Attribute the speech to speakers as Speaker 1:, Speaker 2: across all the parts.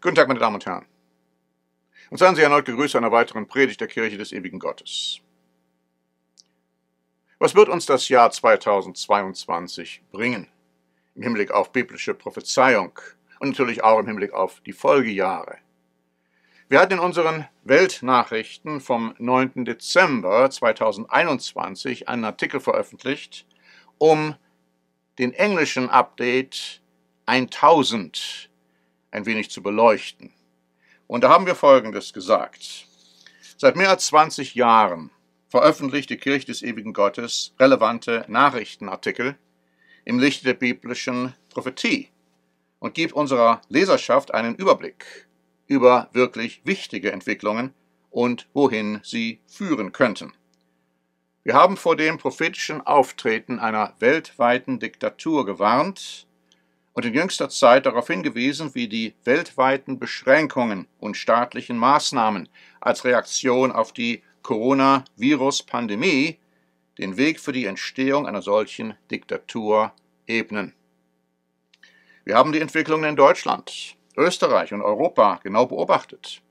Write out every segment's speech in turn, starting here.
Speaker 1: Guten Tag, meine Damen und Herren. Und seien Sie erneut gegrüßt zu einer weiteren Predigt der Kirche des ewigen Gottes. Was wird uns das Jahr 2022 bringen? Im Hinblick auf biblische Prophezeiung und natürlich auch im Hinblick auf die Folgejahre. Wir hatten in unseren Weltnachrichten vom 9. Dezember 2021 einen Artikel veröffentlicht, um den englischen Update 1000 ein wenig zu beleuchten. Und da haben wir Folgendes gesagt. Seit mehr als 20 Jahren veröffentlicht die Kirche des ewigen Gottes relevante Nachrichtenartikel im Lichte der biblischen Prophetie und gibt unserer Leserschaft einen Überblick über wirklich wichtige Entwicklungen und wohin sie führen könnten. Wir haben vor dem prophetischen Auftreten einer weltweiten Diktatur gewarnt, und in jüngster Zeit darauf hingewiesen, wie die weltweiten Beschränkungen und staatlichen Maßnahmen als Reaktion auf die Coronavirus-Pandemie den Weg für die Entstehung einer solchen Diktatur ebnen. Wir haben die Entwicklungen in Deutschland, Österreich und Europa genau beobachtet.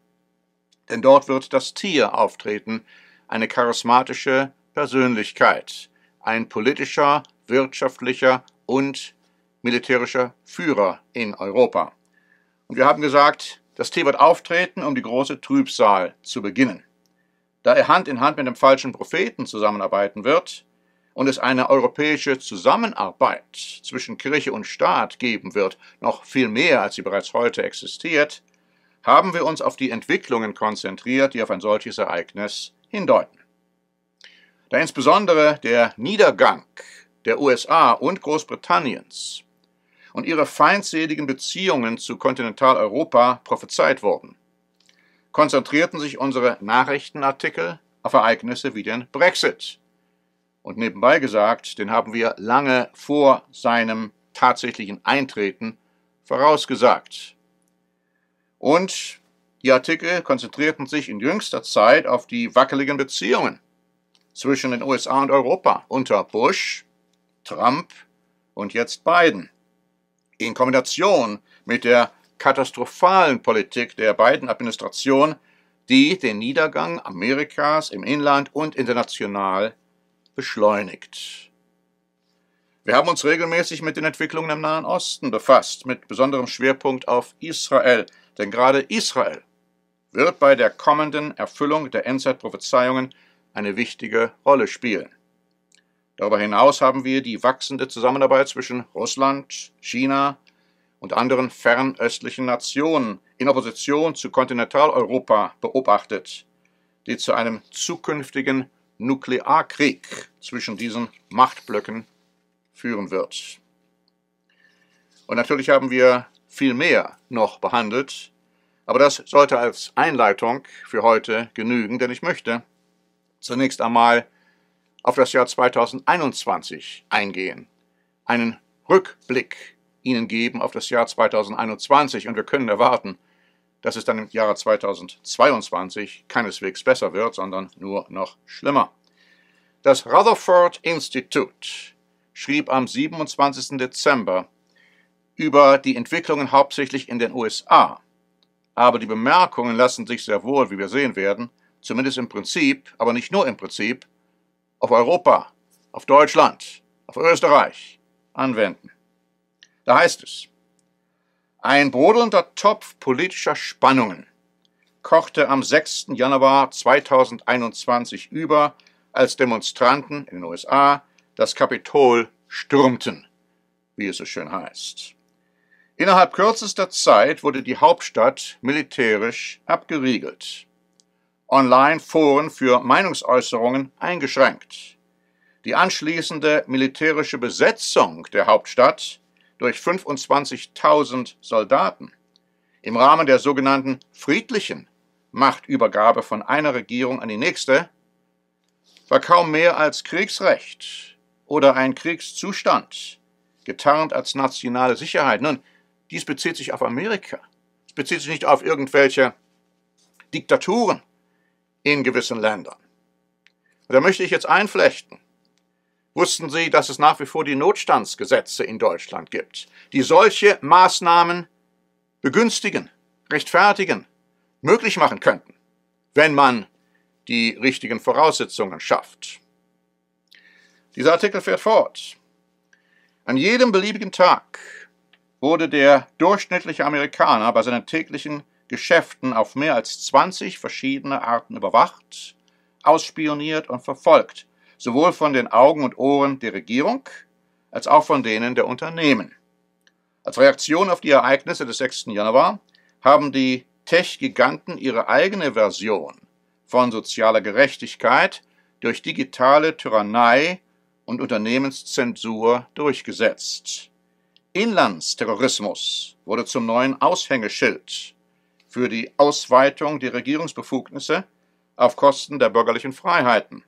Speaker 1: Denn dort wird das Tier auftreten, eine charismatische Persönlichkeit, ein politischer, wirtschaftlicher und militärischer Führer in Europa. Und wir haben gesagt, das Tee wird auftreten, um die große Trübsal zu beginnen. Da er Hand in Hand mit dem falschen Propheten zusammenarbeiten wird und es eine europäische Zusammenarbeit zwischen Kirche und Staat geben wird, noch viel mehr als sie bereits heute existiert, haben wir uns auf die Entwicklungen konzentriert, die auf ein solches Ereignis hindeuten. Da insbesondere der Niedergang der USA und Großbritanniens und ihre feindseligen Beziehungen zu Kontinentaleuropa prophezeit wurden, konzentrierten sich unsere Nachrichtenartikel auf Ereignisse wie den Brexit. Und nebenbei gesagt, den haben wir lange vor seinem tatsächlichen Eintreten vorausgesagt. Und die Artikel konzentrierten sich in jüngster Zeit auf die wackeligen Beziehungen zwischen den USA und Europa unter Bush, Trump und jetzt Biden in Kombination mit der katastrophalen Politik der beiden Administrationen, die den Niedergang Amerikas im Inland und international beschleunigt. Wir haben uns regelmäßig mit den Entwicklungen im Nahen Osten befasst, mit besonderem Schwerpunkt auf Israel, denn gerade Israel wird bei der kommenden Erfüllung der Endzeitprophezeiungen eine wichtige Rolle spielen. Darüber hinaus haben wir die wachsende Zusammenarbeit zwischen Russland, China und anderen fernöstlichen Nationen in Opposition zu Kontinentaleuropa beobachtet, die zu einem zukünftigen Nuklearkrieg zwischen diesen Machtblöcken führen wird. Und natürlich haben wir viel mehr noch behandelt, aber das sollte als Einleitung für heute genügen, denn ich möchte zunächst einmal auf das Jahr 2021 eingehen, einen Rückblick Ihnen geben auf das Jahr 2021 und wir können erwarten, dass es dann im Jahre 2022 keineswegs besser wird, sondern nur noch schlimmer. Das Rutherford Institute schrieb am 27. Dezember über die Entwicklungen hauptsächlich in den USA. Aber die Bemerkungen lassen sich sehr wohl, wie wir sehen werden, zumindest im Prinzip, aber nicht nur im Prinzip, auf Europa, auf Deutschland, auf Österreich anwenden. Da heißt es, ein brodelnder Topf politischer Spannungen kochte am 6. Januar 2021 über, als Demonstranten in den USA das Kapitol stürmten, wie es so schön heißt. Innerhalb kürzester Zeit wurde die Hauptstadt militärisch abgeriegelt. Online-Foren für Meinungsäußerungen eingeschränkt. Die anschließende militärische Besetzung der Hauptstadt durch 25.000 Soldaten im Rahmen der sogenannten friedlichen Machtübergabe von einer Regierung an die nächste war kaum mehr als Kriegsrecht oder ein Kriegszustand, getarnt als nationale Sicherheit. Nun, dies bezieht sich auf Amerika. Es bezieht sich nicht auf irgendwelche Diktaturen in gewissen Ländern. Und da möchte ich jetzt einflechten. Wussten Sie, dass es nach wie vor die Notstandsgesetze in Deutschland gibt, die solche Maßnahmen begünstigen, rechtfertigen, möglich machen könnten, wenn man die richtigen Voraussetzungen schafft? Dieser Artikel fährt fort. An jedem beliebigen Tag wurde der durchschnittliche Amerikaner bei seinen täglichen Geschäften auf mehr als 20 verschiedene Arten überwacht, ausspioniert und verfolgt, sowohl von den Augen und Ohren der Regierung als auch von denen der Unternehmen. Als Reaktion auf die Ereignisse des 6. Januar haben die Tech-Giganten ihre eigene Version von sozialer Gerechtigkeit durch digitale Tyrannei und Unternehmenszensur durchgesetzt. Inlandsterrorismus wurde zum neuen Aushängeschild für die Ausweitung der Regierungsbefugnisse auf Kosten der bürgerlichen Freiheiten.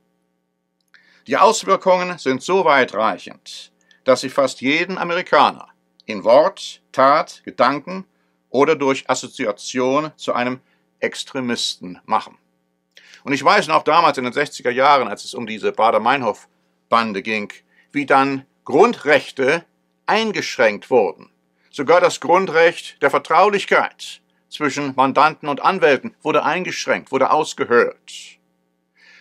Speaker 1: Die Auswirkungen sind so weitreichend, dass sie fast jeden Amerikaner in Wort, Tat, Gedanken oder durch Assoziation zu einem Extremisten machen. Und ich weiß noch damals in den 60er Jahren, als es um diese Bader-Meinhof-Bande ging, wie dann Grundrechte eingeschränkt wurden. Sogar das Grundrecht der Vertraulichkeit zwischen Mandanten und Anwälten wurde eingeschränkt, wurde ausgehört.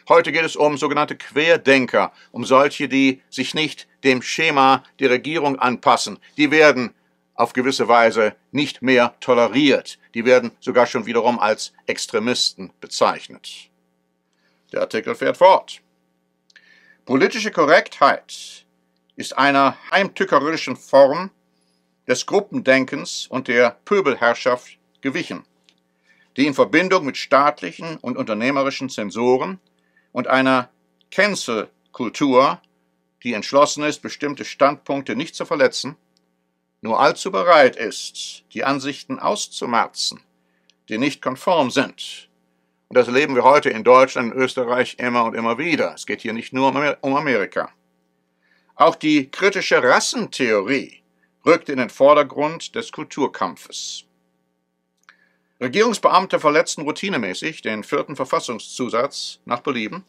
Speaker 1: Heute geht es um sogenannte Querdenker, um solche, die sich nicht dem Schema der Regierung anpassen. Die werden auf gewisse Weise nicht mehr toleriert. Die werden sogar schon wiederum als Extremisten bezeichnet. Der Artikel fährt fort. Politische Korrektheit ist einer heimtückerischen Form des Gruppendenkens und der Pöbelherrschaft gewichen, die in Verbindung mit staatlichen und unternehmerischen Zensoren und einer Cancel-Kultur, die entschlossen ist, bestimmte Standpunkte nicht zu verletzen, nur allzu bereit ist, die Ansichten auszumerzen, die nicht konform sind. Und das erleben wir heute in Deutschland und Österreich immer und immer wieder. Es geht hier nicht nur um Amerika. Auch die kritische Rassentheorie rückt in den Vordergrund des Kulturkampfes. Regierungsbeamte verletzten routinemäßig den vierten Verfassungszusatz nach Belieben,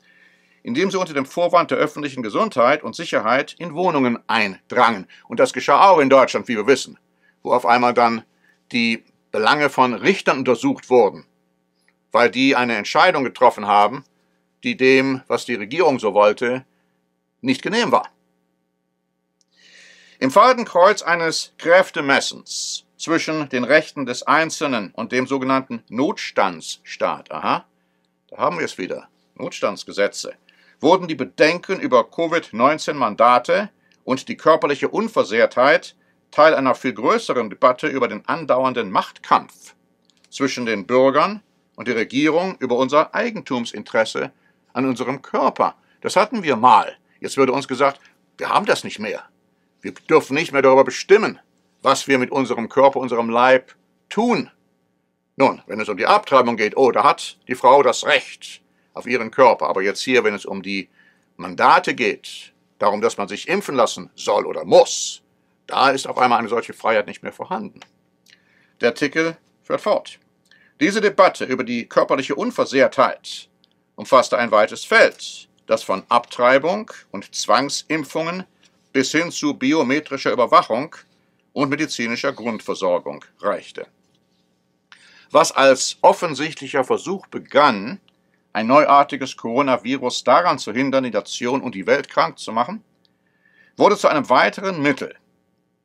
Speaker 1: indem sie unter dem Vorwand der öffentlichen Gesundheit und Sicherheit in Wohnungen eindrangen. Und das geschah auch in Deutschland, wie wir wissen, wo auf einmal dann die Belange von Richtern untersucht wurden, weil die eine Entscheidung getroffen haben, die dem, was die Regierung so wollte, nicht genehm war. Im Fadenkreuz eines Kräftemessens zwischen den Rechten des Einzelnen und dem sogenannten Notstandsstaat, aha, da haben wir es wieder, Notstandsgesetze, wurden die Bedenken über Covid-19-Mandate und die körperliche Unversehrtheit Teil einer viel größeren Debatte über den andauernden Machtkampf zwischen den Bürgern und der Regierung über unser Eigentumsinteresse an unserem Körper. Das hatten wir mal. Jetzt würde uns gesagt, wir haben das nicht mehr. Wir dürfen nicht mehr darüber bestimmen was wir mit unserem Körper, unserem Leib tun. Nun, wenn es um die Abtreibung geht, oh, da hat die Frau das Recht auf ihren Körper. Aber jetzt hier, wenn es um die Mandate geht, darum, dass man sich impfen lassen soll oder muss, da ist auf einmal eine solche Freiheit nicht mehr vorhanden. Der Artikel führt fort. Diese Debatte über die körperliche Unversehrtheit umfasste ein weites Feld, das von Abtreibung und Zwangsimpfungen bis hin zu biometrischer Überwachung und medizinischer Grundversorgung reichte. Was als offensichtlicher Versuch begann, ein neuartiges Coronavirus daran zu hindern, die Nation und die Welt krank zu machen, wurde zu einem weiteren Mittel,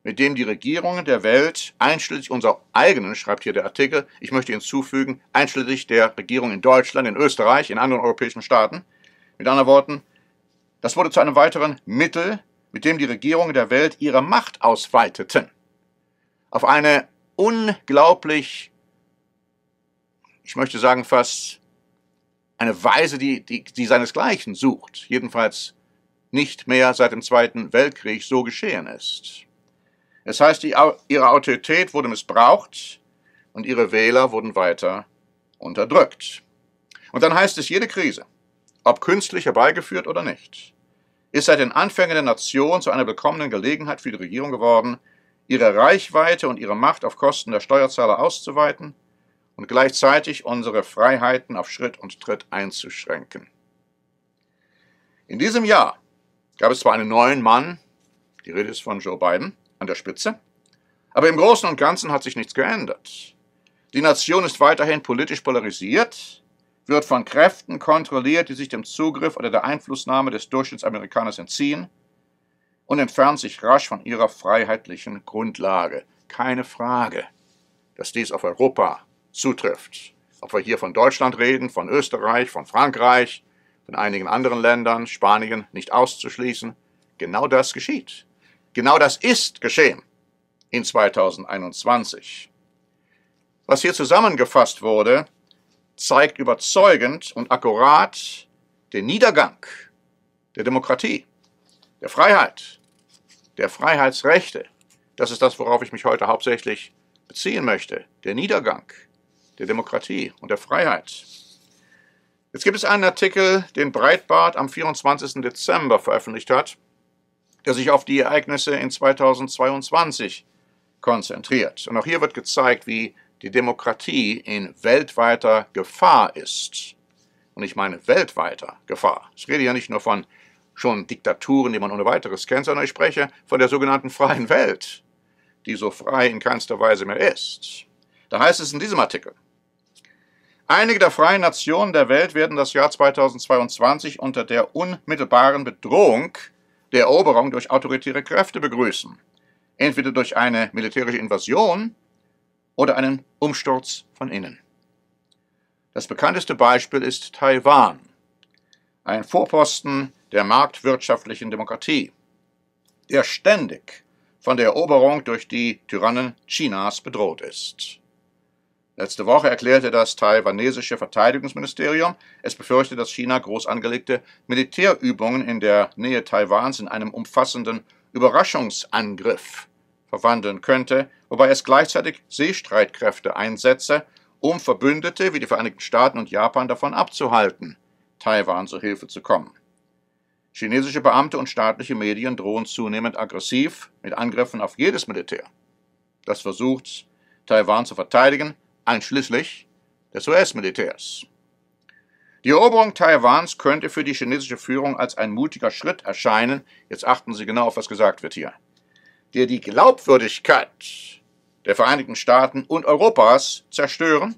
Speaker 1: mit dem die Regierungen der Welt, einschließlich unserer eigenen, schreibt hier der Artikel, ich möchte hinzufügen, einschließlich der Regierung in Deutschland, in Österreich, in anderen europäischen Staaten, mit anderen Worten, das wurde zu einem weiteren Mittel, mit dem die Regierungen der Welt ihre Macht ausweiteten auf eine unglaublich, ich möchte sagen fast eine Weise, die, die, die seinesgleichen sucht, jedenfalls nicht mehr seit dem Zweiten Weltkrieg so geschehen ist. Es heißt, die, ihre Autorität wurde missbraucht und ihre Wähler wurden weiter unterdrückt. Und dann heißt es, jede Krise, ob künstlich herbeigeführt oder nicht, ist seit den Anfängen der Nation zu einer willkommenen Gelegenheit für die Regierung geworden, ihre Reichweite und ihre Macht auf Kosten der Steuerzahler auszuweiten und gleichzeitig unsere Freiheiten auf Schritt und Tritt einzuschränken. In diesem Jahr gab es zwar einen neuen Mann, die Rede ist von Joe Biden, an der Spitze, aber im Großen und Ganzen hat sich nichts geändert. Die Nation ist weiterhin politisch polarisiert, wird von Kräften kontrolliert, die sich dem Zugriff oder der Einflussnahme des Durchschnittsamerikaners entziehen und entfernt sich rasch von ihrer freiheitlichen Grundlage. Keine Frage, dass dies auf Europa zutrifft. Ob wir hier von Deutschland reden, von Österreich, von Frankreich, von einigen anderen Ländern, Spanien nicht auszuschließen, genau das geschieht. Genau das ist geschehen in 2021. Was hier zusammengefasst wurde, zeigt überzeugend und akkurat den Niedergang der Demokratie der Freiheit, der Freiheitsrechte. Das ist das, worauf ich mich heute hauptsächlich beziehen möchte. Der Niedergang der Demokratie und der Freiheit. Jetzt gibt es einen Artikel, den Breitbart am 24. Dezember veröffentlicht hat, der sich auf die Ereignisse in 2022 konzentriert. Und auch hier wird gezeigt, wie die Demokratie in weltweiter Gefahr ist. Und ich meine weltweiter Gefahr. Ich rede ja nicht nur von schon Diktaturen, die man ohne weiteres kennt, sondern ich spreche von der sogenannten freien Welt, die so frei in keinster Weise mehr ist. Da heißt es in diesem Artikel, einige der freien Nationen der Welt werden das Jahr 2022 unter der unmittelbaren Bedrohung der Eroberung durch autoritäre Kräfte begrüßen, entweder durch eine militärische Invasion oder einen Umsturz von innen. Das bekannteste Beispiel ist Taiwan, ein Vorposten der marktwirtschaftlichen Demokratie, der ständig von der Eroberung durch die Tyrannen Chinas bedroht ist. Letzte Woche erklärte das taiwanesische Verteidigungsministerium, es befürchte, dass China groß angelegte Militärübungen in der Nähe Taiwans in einem umfassenden Überraschungsangriff verwandeln könnte, wobei es gleichzeitig Seestreitkräfte einsetze, um Verbündete wie die Vereinigten Staaten und Japan davon abzuhalten, Taiwan zu Hilfe zu kommen. Chinesische Beamte und staatliche Medien drohen zunehmend aggressiv mit Angriffen auf jedes Militär, das versucht, Taiwan zu verteidigen, einschließlich des US-Militärs. Die Eroberung Taiwans könnte für die chinesische Führung als ein mutiger Schritt erscheinen, jetzt achten Sie genau auf, was gesagt wird hier, der die Glaubwürdigkeit der Vereinigten Staaten und Europas zerstören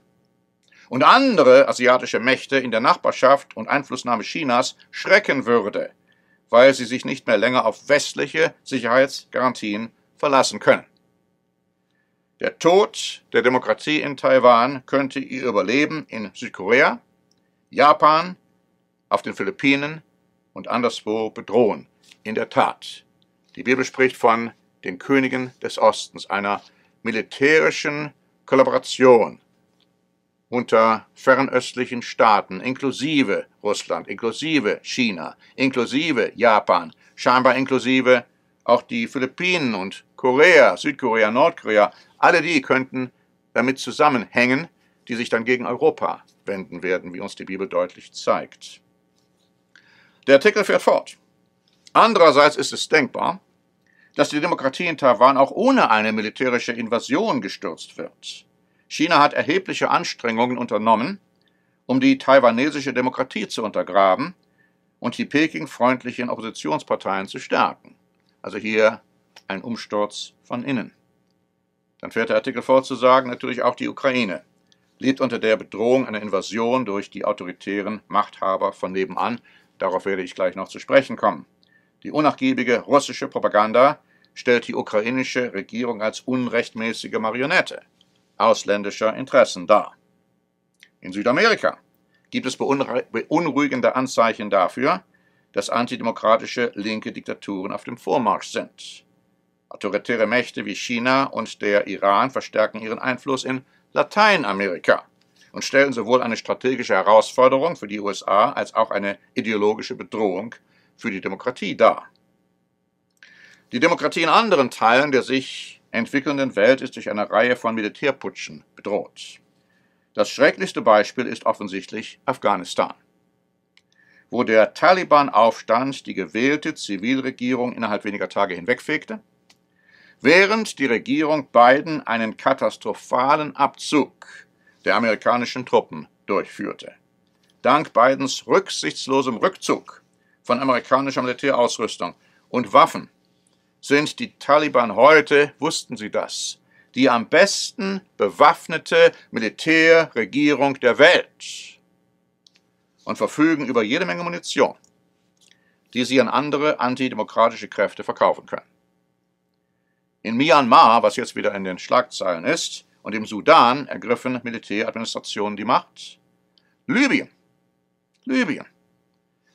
Speaker 1: und andere asiatische Mächte in der Nachbarschaft und Einflussnahme Chinas schrecken würde, weil sie sich nicht mehr länger auf westliche Sicherheitsgarantien verlassen können. Der Tod der Demokratie in Taiwan könnte ihr Überleben in Südkorea, Japan, auf den Philippinen und anderswo bedrohen. In der Tat, die Bibel spricht von den Königen des Ostens, einer militärischen Kollaboration unter fernöstlichen Staaten, inklusive Russland, inklusive China, inklusive Japan, scheinbar inklusive auch die Philippinen und Korea, Südkorea, Nordkorea, alle die könnten damit zusammenhängen, die sich dann gegen Europa wenden werden, wie uns die Bibel deutlich zeigt. Der Artikel fährt fort. Andererseits ist es denkbar, dass die Demokratie in Taiwan auch ohne eine militärische Invasion gestürzt wird. China hat erhebliche Anstrengungen unternommen, um die taiwanesische Demokratie zu untergraben und die Peking-freundlichen Oppositionsparteien zu stärken. Also hier ein Umsturz von innen. Dann fährt der Artikel fort zu sagen, natürlich auch die Ukraine lebt unter der Bedrohung einer Invasion durch die autoritären Machthaber von nebenan. Darauf werde ich gleich noch zu sprechen kommen. Die unnachgiebige russische Propaganda stellt die ukrainische Regierung als unrechtmäßige Marionette ausländischer Interessen dar. In Südamerika gibt es beunruhigende Anzeichen dafür, dass antidemokratische linke Diktaturen auf dem Vormarsch sind. Autoritäre Mächte wie China und der Iran verstärken ihren Einfluss in Lateinamerika und stellen sowohl eine strategische Herausforderung für die USA als auch eine ideologische Bedrohung für die Demokratie dar. Die Demokratie in anderen Teilen der sich entwickelnden Welt ist durch eine Reihe von Militärputschen bedroht. Das schrecklichste Beispiel ist offensichtlich Afghanistan, wo der Taliban-Aufstand die gewählte Zivilregierung innerhalb weniger Tage hinwegfegte, während die Regierung Biden einen katastrophalen Abzug der amerikanischen Truppen durchführte. Dank Bidens rücksichtslosem Rückzug von amerikanischer Militärausrüstung und Waffen sind die Taliban heute, wussten sie das, die am besten bewaffnete Militärregierung der Welt und verfügen über jede Menge Munition, die sie an andere antidemokratische Kräfte verkaufen können. In Myanmar, was jetzt wieder in den Schlagzeilen ist, und im Sudan ergriffen Militäradministrationen die Macht. Libyen, Libyen,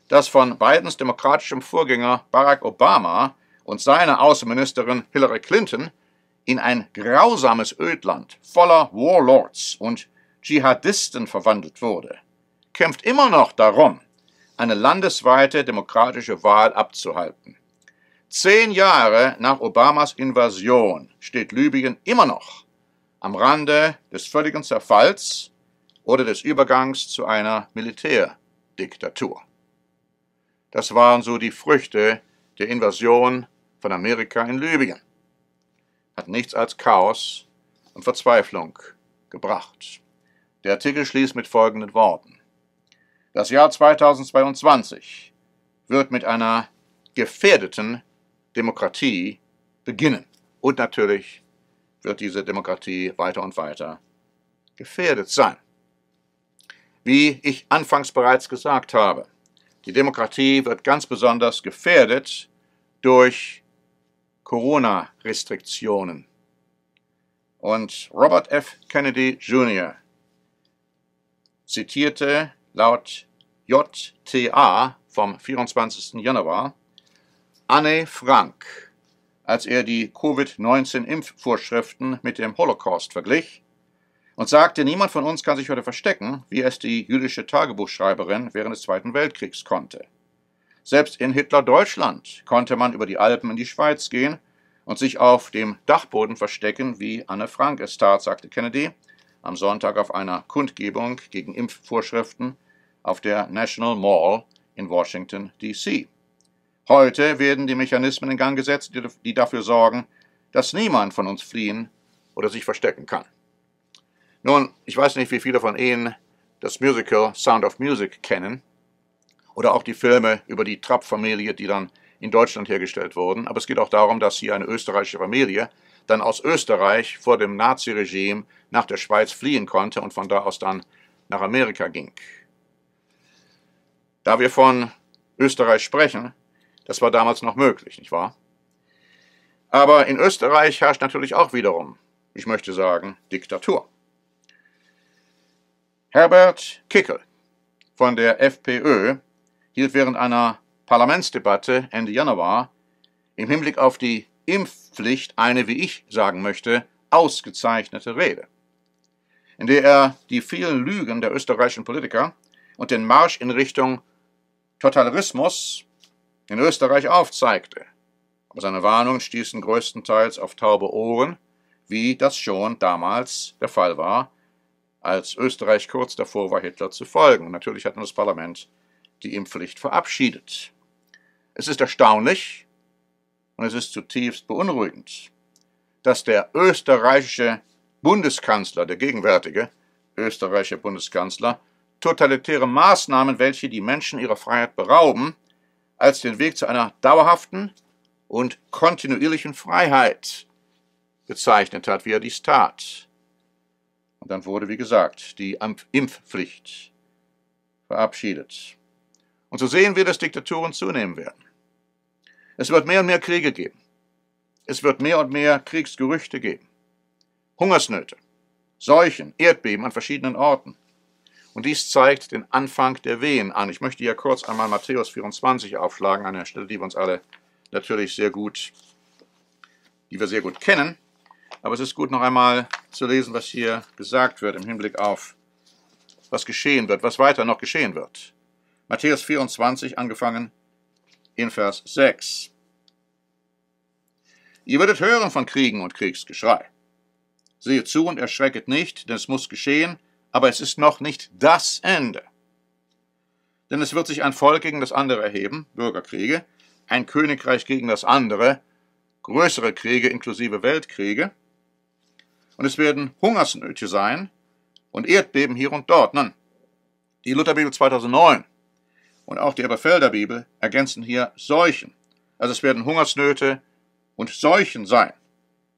Speaker 1: das von Bidens demokratischem Vorgänger Barack Obama und seine Außenministerin Hillary Clinton in ein grausames Ödland voller Warlords und Dschihadisten verwandelt wurde, kämpft immer noch darum, eine landesweite demokratische Wahl abzuhalten. Zehn Jahre nach Obamas Invasion steht Libyen immer noch am Rande des völligen Zerfalls oder des Übergangs zu einer Militärdiktatur. Das waren so die Früchte der Invasion von Amerika in Libyen, hat nichts als Chaos und Verzweiflung gebracht. Der Artikel schließt mit folgenden Worten. Das Jahr 2022 wird mit einer gefährdeten Demokratie beginnen. Und natürlich wird diese Demokratie weiter und weiter gefährdet sein. Wie ich anfangs bereits gesagt habe, die Demokratie wird ganz besonders gefährdet durch Corona-Restriktionen. Und Robert F. Kennedy Jr. zitierte laut JTA vom 24. Januar Anne Frank, als er die Covid-19-Impfvorschriften mit dem Holocaust verglich und sagte, niemand von uns kann sich heute verstecken, wie es die jüdische Tagebuchschreiberin während des Zweiten Weltkriegs konnte. Selbst in Hitler-Deutschland konnte man über die Alpen in die Schweiz gehen und sich auf dem Dachboden verstecken, wie Anne Frank es tat, sagte Kennedy am Sonntag auf einer Kundgebung gegen Impfvorschriften auf der National Mall in Washington, D.C. Heute werden die Mechanismen in Gang gesetzt, die dafür sorgen, dass niemand von uns fliehen oder sich verstecken kann. Nun, ich weiß nicht, wie viele von Ihnen das Musical Sound of Music kennen oder auch die Filme über die Trapp-Familie, die dann in Deutschland hergestellt wurden. Aber es geht auch darum, dass hier eine österreichische Familie dann aus Österreich vor dem Naziregime nach der Schweiz fliehen konnte und von da aus dann nach Amerika ging. Da wir von Österreich sprechen, das war damals noch möglich, nicht wahr? Aber in Österreich herrscht natürlich auch wiederum, ich möchte sagen, Diktatur. Herbert Kickel von der FPÖ hielt während einer Parlamentsdebatte Ende Januar im Hinblick auf die Impfpflicht eine, wie ich sagen möchte, ausgezeichnete Rede, in der er die vielen Lügen der österreichischen Politiker und den Marsch in Richtung Totalitarismus in Österreich aufzeigte. Aber seine Warnungen stießen größtenteils auf taube Ohren, wie das schon damals der Fall war, als Österreich kurz davor war, Hitler zu folgen. Natürlich hat nun das Parlament die Impfpflicht verabschiedet. Es ist erstaunlich und es ist zutiefst beunruhigend, dass der österreichische Bundeskanzler, der gegenwärtige österreichische Bundeskanzler, totalitäre Maßnahmen, welche die Menschen ihrer Freiheit berauben, als den Weg zu einer dauerhaften und kontinuierlichen Freiheit bezeichnet hat, wie er dies tat. Und dann wurde, wie gesagt, die Impfpflicht verabschiedet. Und so sehen wir, dass Diktaturen zunehmen werden. Es wird mehr und mehr Kriege geben. Es wird mehr und mehr Kriegsgerüchte geben. Hungersnöte, Seuchen, Erdbeben an verschiedenen Orten. Und dies zeigt den Anfang der Wehen an. Ich möchte hier kurz einmal Matthäus 24 aufschlagen, an der Stelle, die wir uns alle natürlich sehr gut, die wir sehr gut kennen. Aber es ist gut, noch einmal zu lesen, was hier gesagt wird im Hinblick auf, was geschehen wird, was weiter noch geschehen wird. Matthäus 24 angefangen in Vers 6. Ihr werdet hören von Kriegen und Kriegsgeschrei. Seht zu und erschrecket nicht, denn es muss geschehen, aber es ist noch nicht das Ende. Denn es wird sich ein Volk gegen das andere erheben, Bürgerkriege, ein Königreich gegen das andere, größere Kriege inklusive Weltkriege, und es werden Hungersnöte sein und Erdbeben hier und dort. Nun, die Lutherbibel 2009 und auch die Elberfelder Bibel ergänzen hier Seuchen. Also es werden Hungersnöte und Seuchen sein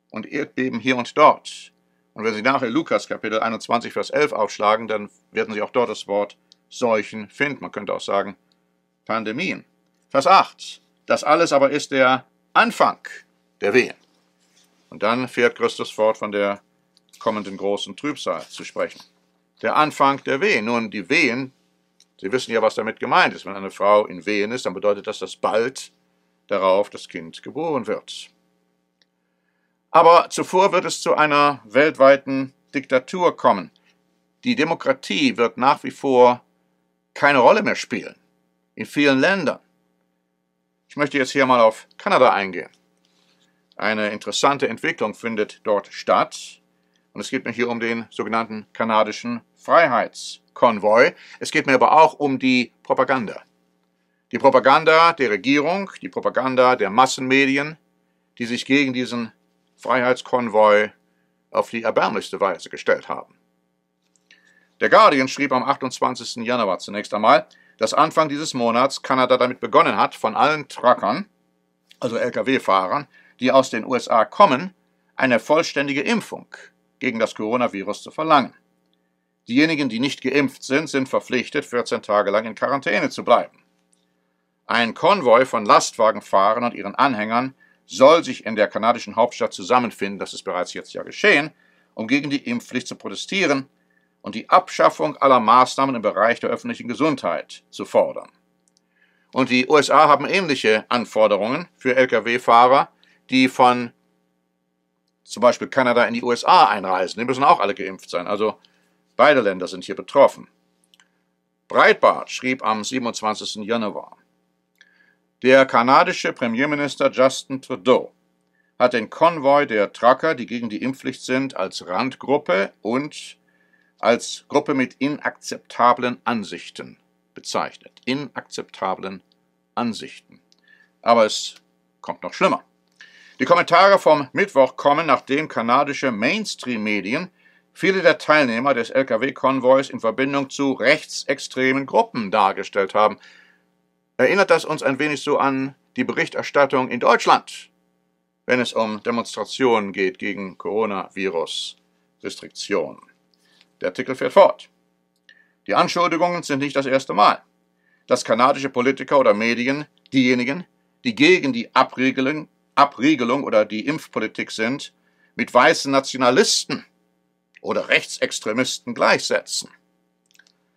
Speaker 1: und Erdbeben hier und dort. Und wenn Sie nachher Lukas Kapitel 21, Vers 11 aufschlagen, dann werden Sie auch dort das Wort Seuchen finden. Man könnte auch sagen Pandemien. Vers 8. Das alles aber ist der Anfang der Wehen. Und dann fährt Christus fort, von der kommenden großen Trübsal zu sprechen. Der Anfang der Wehen. Nun, die Wehen Sie wissen ja, was damit gemeint ist. Wenn eine Frau in Wehen ist, dann bedeutet das, dass bald darauf das Kind geboren wird. Aber zuvor wird es zu einer weltweiten Diktatur kommen. Die Demokratie wird nach wie vor keine Rolle mehr spielen. In vielen Ländern. Ich möchte jetzt hier mal auf Kanada eingehen. Eine interessante Entwicklung findet dort statt. Und es geht mir hier um den sogenannten kanadischen Freiheits- Konvoi. Es geht mir aber auch um die Propaganda. Die Propaganda der Regierung, die Propaganda der Massenmedien, die sich gegen diesen Freiheitskonvoi auf die erbärmlichste Weise gestellt haben. Der Guardian schrieb am 28. Januar zunächst einmal, dass Anfang dieses Monats Kanada damit begonnen hat, von allen Truckern, also Lkw-Fahrern, die aus den USA kommen, eine vollständige Impfung gegen das Coronavirus zu verlangen. Diejenigen, die nicht geimpft sind, sind verpflichtet, 14 Tage lang in Quarantäne zu bleiben. Ein Konvoi von Lastwagenfahrern und ihren Anhängern soll sich in der kanadischen Hauptstadt zusammenfinden, das ist bereits jetzt ja geschehen, um gegen die Impfpflicht zu protestieren und die Abschaffung aller Maßnahmen im Bereich der öffentlichen Gesundheit zu fordern. Und die USA haben ähnliche Anforderungen für Lkw-Fahrer, die von zum Beispiel Kanada in die USA einreisen. Die müssen auch alle geimpft sein. Also Beide Länder sind hier betroffen. Breitbart schrieb am 27. Januar, der kanadische Premierminister Justin Trudeau hat den Konvoi der Trucker, die gegen die Impfpflicht sind, als Randgruppe und als Gruppe mit inakzeptablen Ansichten bezeichnet. Inakzeptablen Ansichten. Aber es kommt noch schlimmer. Die Kommentare vom Mittwoch kommen, nachdem kanadische Mainstream-Medien viele der Teilnehmer des Lkw-Konvois in Verbindung zu rechtsextremen Gruppen dargestellt haben. Erinnert das uns ein wenig so an die Berichterstattung in Deutschland, wenn es um Demonstrationen geht gegen Coronavirus-Restriktionen? Der Artikel fährt fort. Die Anschuldigungen sind nicht das erste Mal, dass kanadische Politiker oder Medien diejenigen, die gegen die Abriegelung, Abriegelung oder die Impfpolitik sind, mit weißen Nationalisten oder Rechtsextremisten gleichsetzen.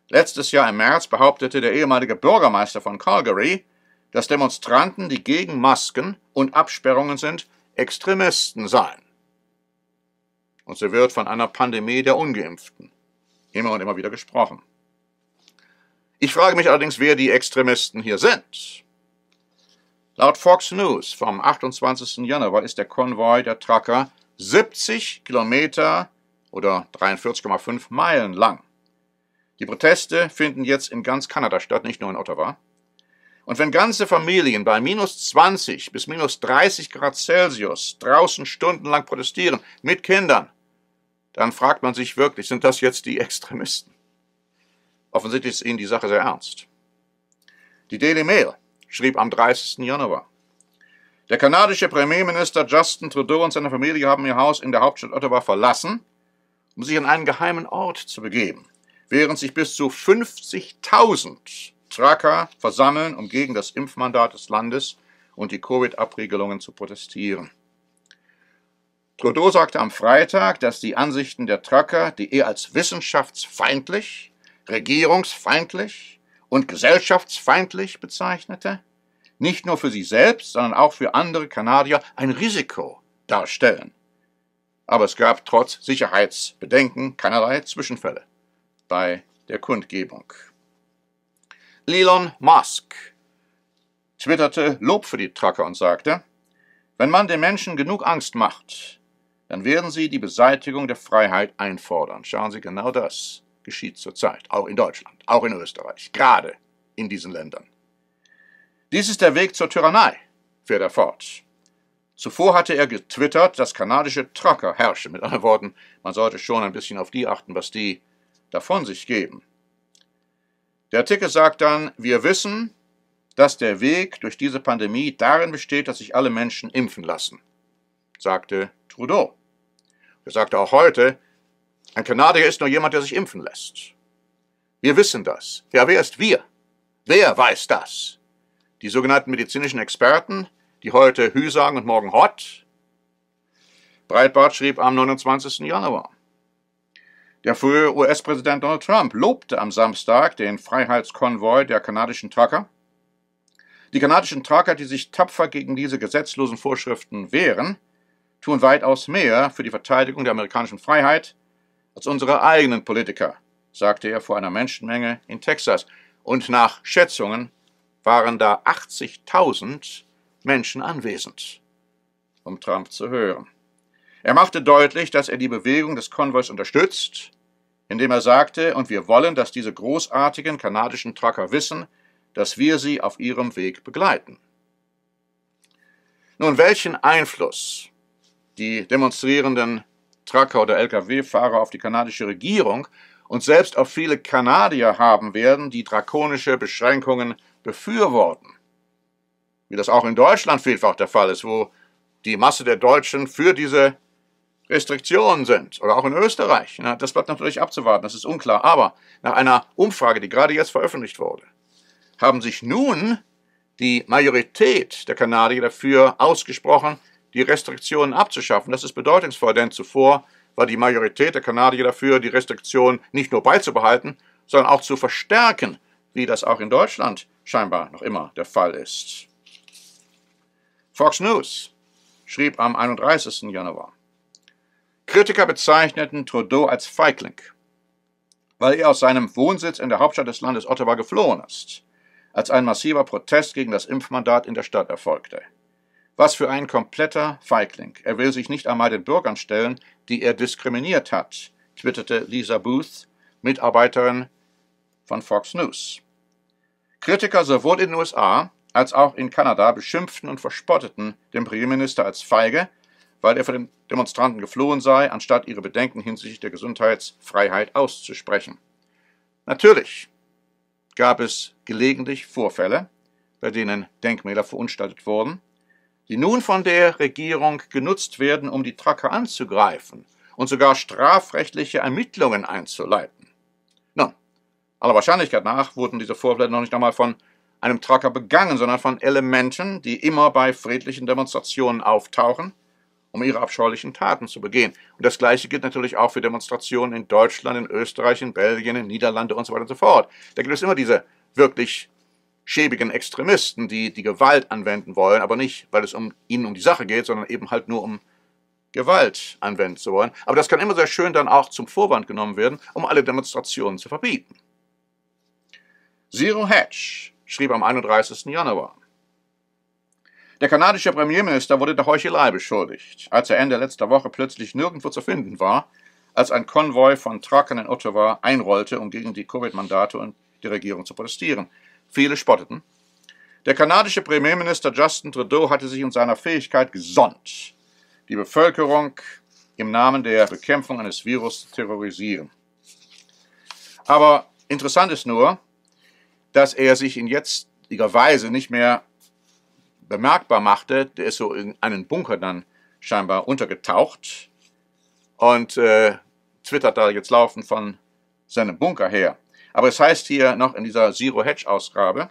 Speaker 1: Letztes Jahr im März behauptete der ehemalige Bürgermeister von Calgary, dass Demonstranten, die gegen Masken und Absperrungen sind, Extremisten seien. Und so wird von einer Pandemie der Ungeimpften immer und immer wieder gesprochen. Ich frage mich allerdings, wer die Extremisten hier sind. Laut Fox News vom 28. Januar ist der Konvoi der Trucker 70 Kilometer oder 43,5 Meilen lang. Die Proteste finden jetzt in ganz Kanada statt, nicht nur in Ottawa. Und wenn ganze Familien bei minus 20 bis minus 30 Grad Celsius draußen stundenlang protestieren, mit Kindern, dann fragt man sich wirklich, sind das jetzt die Extremisten? Offensichtlich ist ihnen die Sache sehr ernst. Die Daily Mail schrieb am 30. Januar, der kanadische Premierminister Justin Trudeau und seine Familie haben ihr Haus in der Hauptstadt Ottawa verlassen um sich an einen geheimen Ort zu begeben, während sich bis zu 50.000 Tracker versammeln, um gegen das Impfmandat des Landes und die Covid-Abregelungen zu protestieren. Trudeau sagte am Freitag, dass die Ansichten der Tracker, die er als wissenschaftsfeindlich, regierungsfeindlich und gesellschaftsfeindlich bezeichnete, nicht nur für sie selbst, sondern auch für andere Kanadier ein Risiko darstellen aber es gab trotz Sicherheitsbedenken keinerlei Zwischenfälle bei der Kundgebung. Elon Musk twitterte Lob für die Trucker und sagte, wenn man den Menschen genug Angst macht, dann werden sie die Beseitigung der Freiheit einfordern. Schauen Sie, genau das geschieht zurzeit, auch in Deutschland, auch in Österreich, gerade in diesen Ländern. Dies ist der Weg zur Tyrannei, fährt er fort. Zuvor hatte er getwittert, dass kanadische Trucker herrsche. Mit anderen Worten, man sollte schon ein bisschen auf die achten, was die davon sich geben. Der Artikel sagt dann, wir wissen, dass der Weg durch diese Pandemie darin besteht, dass sich alle Menschen impfen lassen, sagte Trudeau. Er sagte auch heute, ein Kanadier ist nur jemand, der sich impfen lässt. Wir wissen das. Ja, wer ist wir? Wer weiß das? Die sogenannten medizinischen Experten, die heute Hü sagen und morgen Hott. Breitbart schrieb am 29. Januar. Der frühe US-Präsident Donald Trump lobte am Samstag den Freiheitskonvoi der kanadischen Trucker. Die kanadischen Trucker, die sich tapfer gegen diese gesetzlosen Vorschriften wehren, tun weitaus mehr für die Verteidigung der amerikanischen Freiheit als unsere eigenen Politiker, sagte er vor einer Menschenmenge in Texas. Und nach Schätzungen waren da 80.000 Menschen anwesend, um Trump zu hören. Er machte deutlich, dass er die Bewegung des Konvois unterstützt, indem er sagte, und wir wollen, dass diese großartigen kanadischen Trucker wissen, dass wir sie auf ihrem Weg begleiten. Nun, welchen Einfluss die demonstrierenden Trucker oder Lkw-Fahrer auf die kanadische Regierung und selbst auf viele Kanadier haben werden, die drakonische Beschränkungen befürworten, wie das auch in Deutschland vielfach der Fall ist, wo die Masse der Deutschen für diese Restriktionen sind oder auch in Österreich. Na, das bleibt natürlich abzuwarten, das ist unklar. Aber nach einer Umfrage, die gerade jetzt veröffentlicht wurde, haben sich nun die Majorität der Kanadier dafür ausgesprochen, die Restriktionen abzuschaffen. Das ist bedeutungsvoll, denn zuvor war die Majorität der Kanadier dafür, die Restriktionen nicht nur beizubehalten, sondern auch zu verstärken, wie das auch in Deutschland scheinbar noch immer der Fall ist. Fox News schrieb am 31. Januar. Kritiker bezeichneten Trudeau als Feigling, weil er aus seinem Wohnsitz in der Hauptstadt des Landes Ottawa geflohen ist, als ein massiver Protest gegen das Impfmandat in der Stadt erfolgte. Was für ein kompletter Feigling. Er will sich nicht einmal den Bürgern stellen, die er diskriminiert hat, twitterte Lisa Booth, Mitarbeiterin von Fox News. Kritiker sowohl in den USA als auch in Kanada beschimpften und verspotteten den Premierminister als feige, weil er vor den Demonstranten geflohen sei, anstatt ihre Bedenken hinsichtlich der Gesundheitsfreiheit auszusprechen. Natürlich gab es gelegentlich Vorfälle, bei denen Denkmäler verunstaltet wurden, die nun von der Regierung genutzt werden, um die Tracker anzugreifen und sogar strafrechtliche Ermittlungen einzuleiten. Nun, aller Wahrscheinlichkeit nach wurden diese Vorfälle noch nicht einmal von einem Tracker begangen, sondern von Elementen, die immer bei friedlichen Demonstrationen auftauchen, um ihre abscheulichen Taten zu begehen. Und das Gleiche gilt natürlich auch für Demonstrationen in Deutschland, in Österreich, in Belgien, in Niederlande und so weiter und so fort. Da gibt es immer diese wirklich schäbigen Extremisten, die die Gewalt anwenden wollen, aber nicht, weil es um ihnen um die Sache geht, sondern eben halt nur um Gewalt anwenden zu wollen. Aber das kann immer sehr schön dann auch zum Vorwand genommen werden, um alle Demonstrationen zu verbieten. Zero Hedge schrieb am 31. Januar. Der kanadische Premierminister wurde der Heuchelei beschuldigt, als er Ende letzter Woche plötzlich nirgendwo zu finden war, als ein Konvoi von Truckern in Ottawa einrollte, um gegen die Covid-Mandate und die Regierung zu protestieren. Viele spotteten. Der kanadische Premierminister Justin Trudeau hatte sich in seiner Fähigkeit gesonnt, die Bevölkerung im Namen der Bekämpfung eines Virus zu terrorisieren. Aber interessant ist nur, dass er sich in jetziger Weise nicht mehr bemerkbar machte. Der ist so in einen Bunker dann scheinbar untergetaucht und äh, twittert da jetzt laufend von seinem Bunker her. Aber es heißt hier noch in dieser Zero-Hedge-Ausgabe,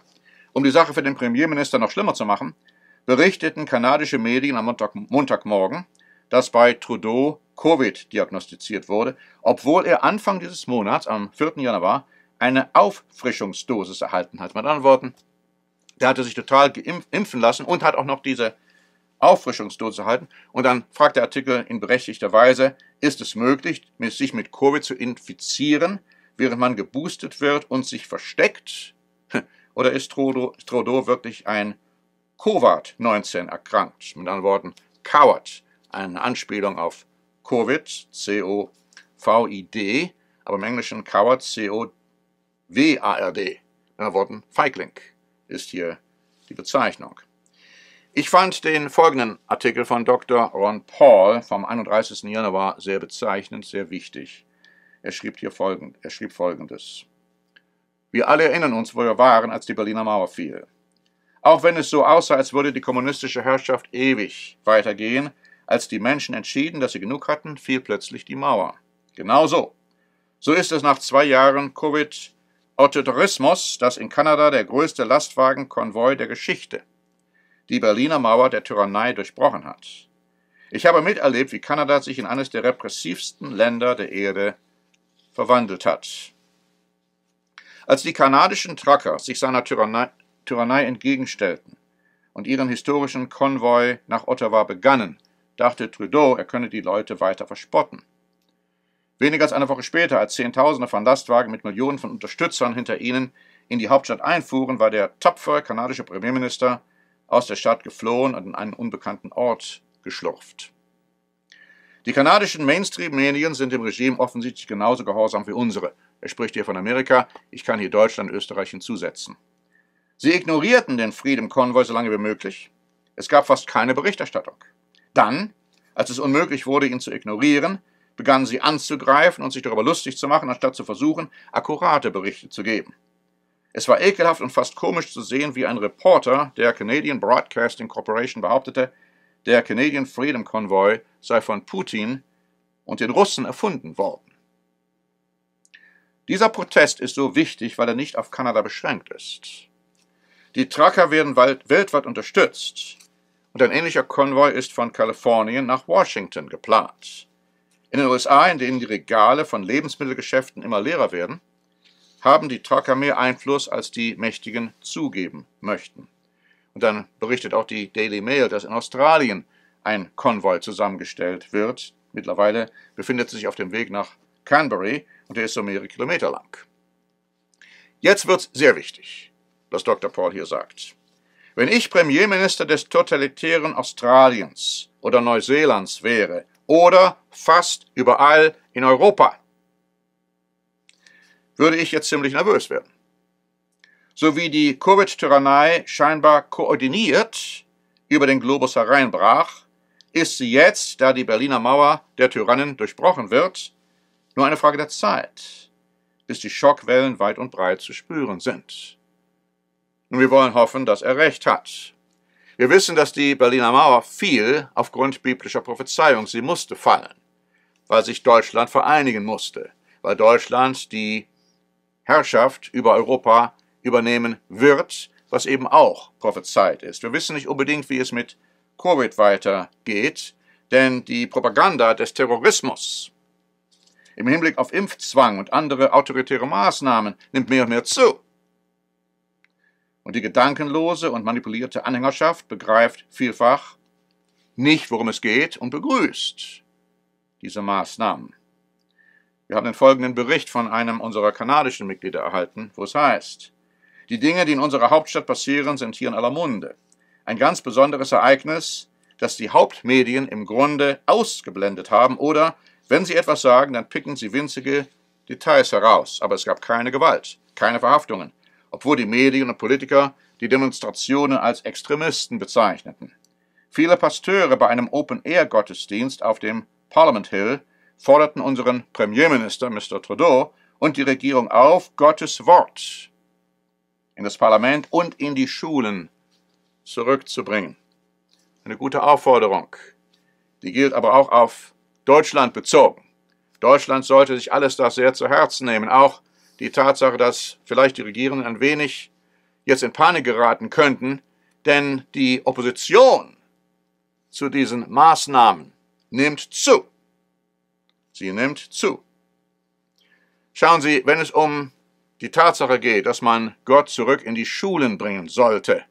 Speaker 1: um die Sache für den Premierminister noch schlimmer zu machen, berichteten kanadische Medien am Montag, Montagmorgen, dass bei Trudeau Covid diagnostiziert wurde, obwohl er Anfang dieses Monats, am 4. Januar, eine Auffrischungsdosis erhalten hat. Mit anderen Worten, der hatte sich total impfen lassen und hat auch noch diese Auffrischungsdosis erhalten. Und dann fragt der Artikel in berechtigter Weise, ist es möglich, sich mit Covid zu infizieren, während man geboostet wird und sich versteckt? Hm. Oder ist Trudeau, wirklich ein Covid-19 erkrankt? Mit anderen Worten, Coward, eine Anspielung auf Covid, C-O-V-I-D, aber im Englischen Coward, C-O-D. WARD, in Worten Feigling, ist hier die Bezeichnung. Ich fand den folgenden Artikel von Dr. Ron Paul vom 31. Januar sehr bezeichnend, sehr wichtig. Er schrieb hier folgend, er schrieb folgendes. Wir alle erinnern uns, wo wir waren, als die Berliner Mauer fiel. Auch wenn es so aussah, als würde die kommunistische Herrschaft ewig weitergehen, als die Menschen entschieden, dass sie genug hatten, fiel plötzlich die Mauer. Genau so. So ist es nach zwei Jahren Covid Otto das in Kanada der größte Lastwagenkonvoi der Geschichte, die Berliner Mauer der Tyrannei durchbrochen hat. Ich habe miterlebt, wie Kanada sich in eines der repressivsten Länder der Erde verwandelt hat. Als die kanadischen Trucker sich seiner Tyrannei, Tyrannei entgegenstellten und ihren historischen Konvoi nach Ottawa begannen, dachte Trudeau, er könne die Leute weiter verspotten. Weniger als eine Woche später, als Zehntausende von Lastwagen mit Millionen von Unterstützern hinter ihnen in die Hauptstadt einfuhren, war der tapfere kanadische Premierminister aus der Stadt geflohen und in einen unbekannten Ort geschlurft. Die kanadischen Mainstream-Medien sind dem Regime offensichtlich genauso gehorsam wie unsere. Er spricht hier von Amerika, ich kann hier Deutschland, Österreich hinzusetzen. Sie ignorierten den Freedom-Konvoi so lange wie möglich. Es gab fast keine Berichterstattung. Dann, als es unmöglich wurde, ihn zu ignorieren, begannen sie anzugreifen und sich darüber lustig zu machen, anstatt zu versuchen, akkurate Berichte zu geben. Es war ekelhaft und fast komisch zu sehen, wie ein Reporter der Canadian Broadcasting Corporation behauptete, der Canadian Freedom Convoy sei von Putin und den Russen erfunden worden. Dieser Protest ist so wichtig, weil er nicht auf Kanada beschränkt ist. Die Tracker werden weltweit unterstützt und ein ähnlicher Konvoi ist von Kalifornien nach Washington geplant. In den USA, in denen die Regale von Lebensmittelgeschäften immer leerer werden, haben die Trucker mehr Einfluss, als die Mächtigen zugeben möchten. Und dann berichtet auch die Daily Mail, dass in Australien ein Konvoi zusammengestellt wird. Mittlerweile befindet er sich auf dem Weg nach Canberra und der ist so mehrere Kilometer lang. Jetzt wird es sehr wichtig, was Dr. Paul hier sagt. Wenn ich Premierminister des totalitären Australiens oder Neuseelands wäre, oder fast überall in Europa, würde ich jetzt ziemlich nervös werden. So wie die Covid-Tyrannei scheinbar koordiniert über den Globus hereinbrach, ist sie jetzt, da die Berliner Mauer der Tyrannen durchbrochen wird, nur eine Frage der Zeit, bis die Schockwellen weit und breit zu spüren sind. Und wir wollen hoffen, dass er recht hat wir wissen, dass die Berliner Mauer fiel aufgrund biblischer Prophezeiung. Sie musste fallen, weil sich Deutschland vereinigen musste, weil Deutschland die Herrschaft über Europa übernehmen wird, was eben auch prophezeit ist. Wir wissen nicht unbedingt, wie es mit Covid weitergeht, denn die Propaganda des Terrorismus im Hinblick auf Impfzwang und andere autoritäre Maßnahmen nimmt mehr und mehr zu. Und die gedankenlose und manipulierte Anhängerschaft begreift vielfach nicht, worum es geht und begrüßt diese Maßnahmen. Wir haben den folgenden Bericht von einem unserer kanadischen Mitglieder erhalten, wo es heißt, die Dinge, die in unserer Hauptstadt passieren, sind hier in aller Munde. Ein ganz besonderes Ereignis, das die Hauptmedien im Grunde ausgeblendet haben oder, wenn sie etwas sagen, dann picken sie winzige Details heraus. Aber es gab keine Gewalt, keine Verhaftungen, obwohl die Medien und Politiker die Demonstrationen als Extremisten bezeichneten. Viele Pasteure bei einem Open-Air-Gottesdienst auf dem Parliament Hill forderten unseren Premierminister Mr. Trudeau und die Regierung auf, Gottes Wort in das Parlament und in die Schulen zurückzubringen. Eine gute Aufforderung. Die gilt aber auch auf Deutschland bezogen. Deutschland sollte sich alles das sehr zu Herzen nehmen, auch die Tatsache, dass vielleicht die Regierenden ein wenig jetzt in Panik geraten könnten, denn die Opposition zu diesen Maßnahmen nimmt zu. Sie nimmt zu. Schauen Sie, wenn es um die Tatsache geht, dass man Gott zurück in die Schulen bringen sollte,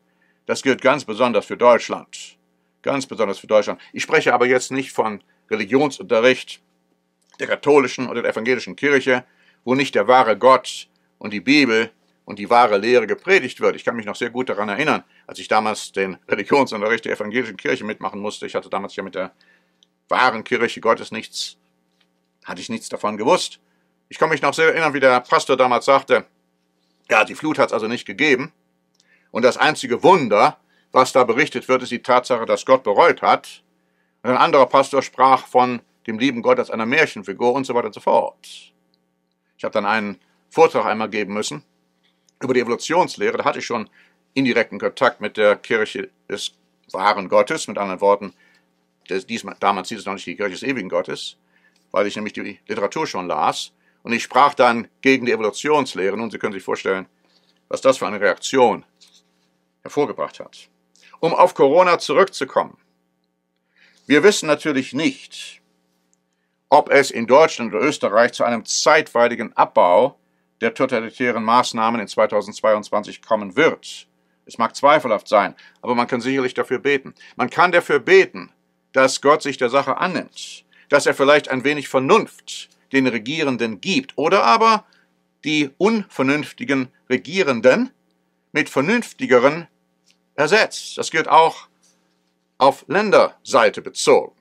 Speaker 1: das gilt ganz besonders für Deutschland. Ganz besonders für Deutschland. Ich spreche aber jetzt nicht von Religionsunterricht der katholischen oder der evangelischen Kirche, wo nicht der wahre Gott und die Bibel und die wahre Lehre gepredigt wird. Ich kann mich noch sehr gut daran erinnern, als ich damals den Religionsunterricht der evangelischen Kirche mitmachen musste. Ich hatte damals ja mit der wahren Kirche Gottes nichts, hatte ich nichts davon gewusst. Ich kann mich noch sehr erinnern, wie der Pastor damals sagte, ja, die Flut hat es also nicht gegeben. Und das einzige Wunder, was da berichtet wird, ist die Tatsache, dass Gott bereut hat. Und ein anderer Pastor sprach von dem lieben Gott als einer Märchenfigur und so weiter und so fort. Ich habe dann einen Vortrag einmal geben müssen über die Evolutionslehre. Da hatte ich schon indirekten Kontakt mit der Kirche des wahren Gottes, mit anderen Worten, das, diesmal, damals hieß es noch nicht die Kirche des ewigen Gottes, weil ich nämlich die Literatur schon las. Und ich sprach dann gegen die Evolutionslehre. Nun, Sie können sich vorstellen, was das für eine Reaktion hervorgebracht hat. Um auf Corona zurückzukommen. Wir wissen natürlich nicht, ob es in Deutschland oder Österreich zu einem zeitweiligen Abbau der totalitären Maßnahmen in 2022 kommen wird. Es mag zweifelhaft sein, aber man kann sicherlich dafür beten. Man kann dafür beten, dass Gott sich der Sache annimmt, dass er vielleicht ein wenig Vernunft den Regierenden gibt oder aber die unvernünftigen Regierenden mit vernünftigeren ersetzt. Das gilt auch auf Länderseite bezogen.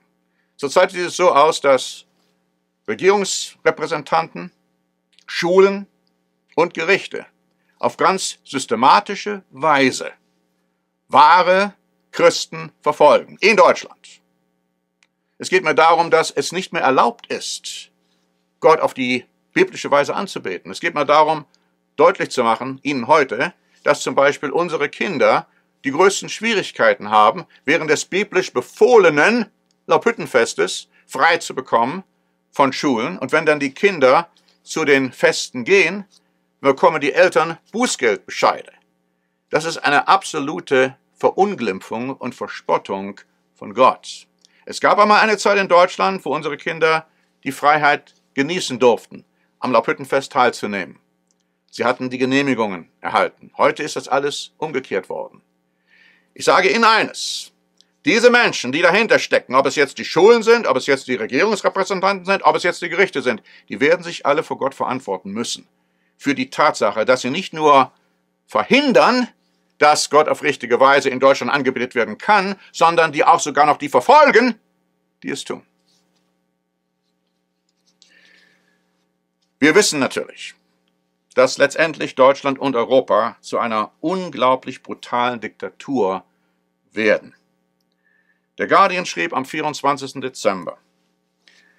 Speaker 1: Zurzeit sieht es so aus, dass Regierungsrepräsentanten, Schulen und Gerichte auf ganz systematische Weise wahre Christen verfolgen in Deutschland. Es geht mir darum, dass es nicht mehr erlaubt ist, Gott auf die biblische Weise anzubeten. Es geht mir darum, deutlich zu machen, Ihnen heute, dass zum Beispiel unsere Kinder die größten Schwierigkeiten haben, während des biblisch befohlenen Laubhüttenfestes frei zu bekommen von Schulen. Und wenn dann die Kinder zu den Festen gehen, bekommen die Eltern Bußgeldbescheide. Das ist eine absolute Verunglimpfung und Verspottung von Gott. Es gab einmal eine Zeit in Deutschland, wo unsere Kinder die Freiheit genießen durften, am Laubhüttenfest teilzunehmen. Sie hatten die Genehmigungen erhalten. Heute ist das alles umgekehrt worden. Ich sage Ihnen eines. Diese Menschen, die dahinter stecken, ob es jetzt die Schulen sind, ob es jetzt die Regierungsrepräsentanten sind, ob es jetzt die Gerichte sind, die werden sich alle vor Gott verantworten müssen. Für die Tatsache, dass sie nicht nur verhindern, dass Gott auf richtige Weise in Deutschland angebetet werden kann, sondern die auch sogar noch die verfolgen, die es tun. Wir wissen natürlich, dass letztendlich Deutschland und Europa zu einer unglaublich brutalen Diktatur werden. Der Guardian schrieb am 24. Dezember,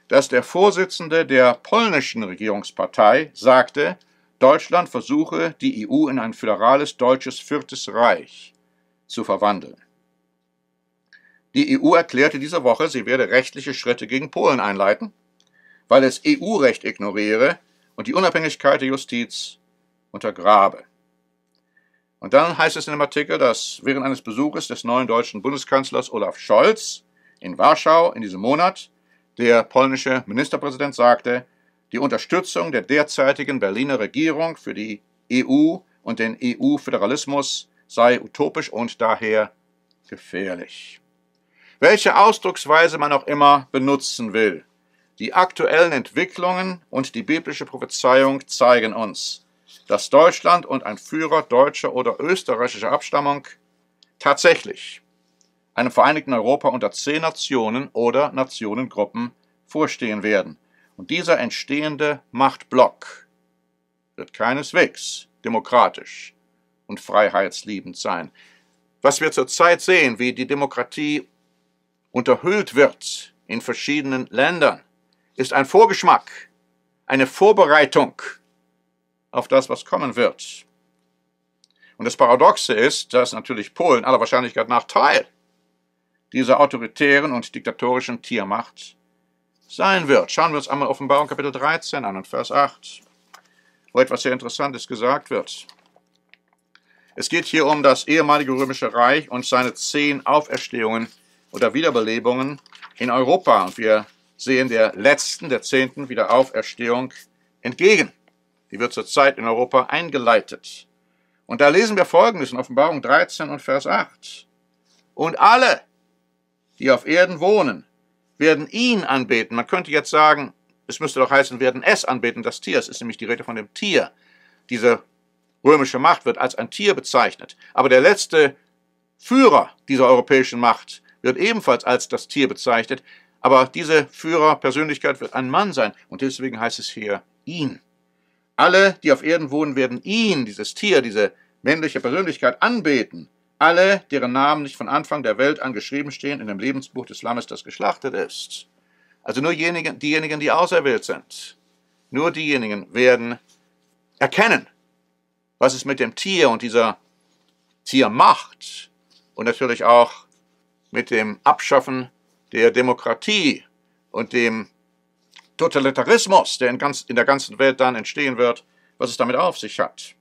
Speaker 1: dass der Vorsitzende der polnischen Regierungspartei sagte, Deutschland versuche, die EU in ein föderales deutsches Viertes Reich zu verwandeln. Die EU erklärte diese Woche, sie werde rechtliche Schritte gegen Polen einleiten, weil es EU-Recht ignoriere und die Unabhängigkeit der Justiz untergrabe. Und dann heißt es in dem Artikel, dass während eines Besuches des neuen deutschen Bundeskanzlers Olaf Scholz in Warschau in diesem Monat der polnische Ministerpräsident sagte, die Unterstützung der derzeitigen Berliner Regierung für die EU und den EU-Föderalismus sei utopisch und daher gefährlich. Welche Ausdrucksweise man auch immer benutzen will, die aktuellen Entwicklungen und die biblische Prophezeiung zeigen uns, dass Deutschland und ein Führer deutscher oder österreichischer Abstammung tatsächlich einem vereinigten Europa unter zehn Nationen oder Nationengruppen vorstehen werden. Und dieser entstehende Machtblock wird keineswegs demokratisch und freiheitsliebend sein. Was wir zurzeit sehen, wie die Demokratie unterhüllt wird in verschiedenen Ländern, ist ein Vorgeschmack, eine Vorbereitung auf das, was kommen wird. Und das Paradoxe ist, dass natürlich Polen aller Wahrscheinlichkeit nach Teil dieser autoritären und diktatorischen Tiermacht sein wird. Schauen wir uns einmal Offenbarung Kapitel 13 an und Vers 8, wo etwas sehr Interessantes gesagt wird. Es geht hier um das ehemalige römische Reich und seine zehn Auferstehungen oder Wiederbelebungen in Europa. Und wir sehen der letzten, der zehnten Wiederauferstehung entgegen. Die wird zurzeit in Europa eingeleitet. Und da lesen wir Folgendes in Offenbarung 13 und Vers 8. Und alle, die auf Erden wohnen, werden ihn anbeten. Man könnte jetzt sagen, es müsste doch heißen, werden es anbeten, das Tier. Es ist nämlich die Rede von dem Tier. Diese römische Macht wird als ein Tier bezeichnet. Aber der letzte Führer dieser europäischen Macht wird ebenfalls als das Tier bezeichnet. Aber diese Führerpersönlichkeit wird ein Mann sein. Und deswegen heißt es hier ihn. Alle, die auf Erden wohnen, werden ihn, dieses Tier, diese männliche Persönlichkeit anbeten. Alle, deren Namen nicht von Anfang der Welt an geschrieben stehen in dem Lebensbuch des Lammes, das geschlachtet ist. Also nur diejenigen, diejenigen die auserwählt sind. Nur diejenigen werden erkennen, was es mit dem Tier und dieser Tiermacht und natürlich auch mit dem Abschaffen der Demokratie und dem Totalitarismus, der in, ganz, in der ganzen Welt dann entstehen wird, was es damit auf sich hat.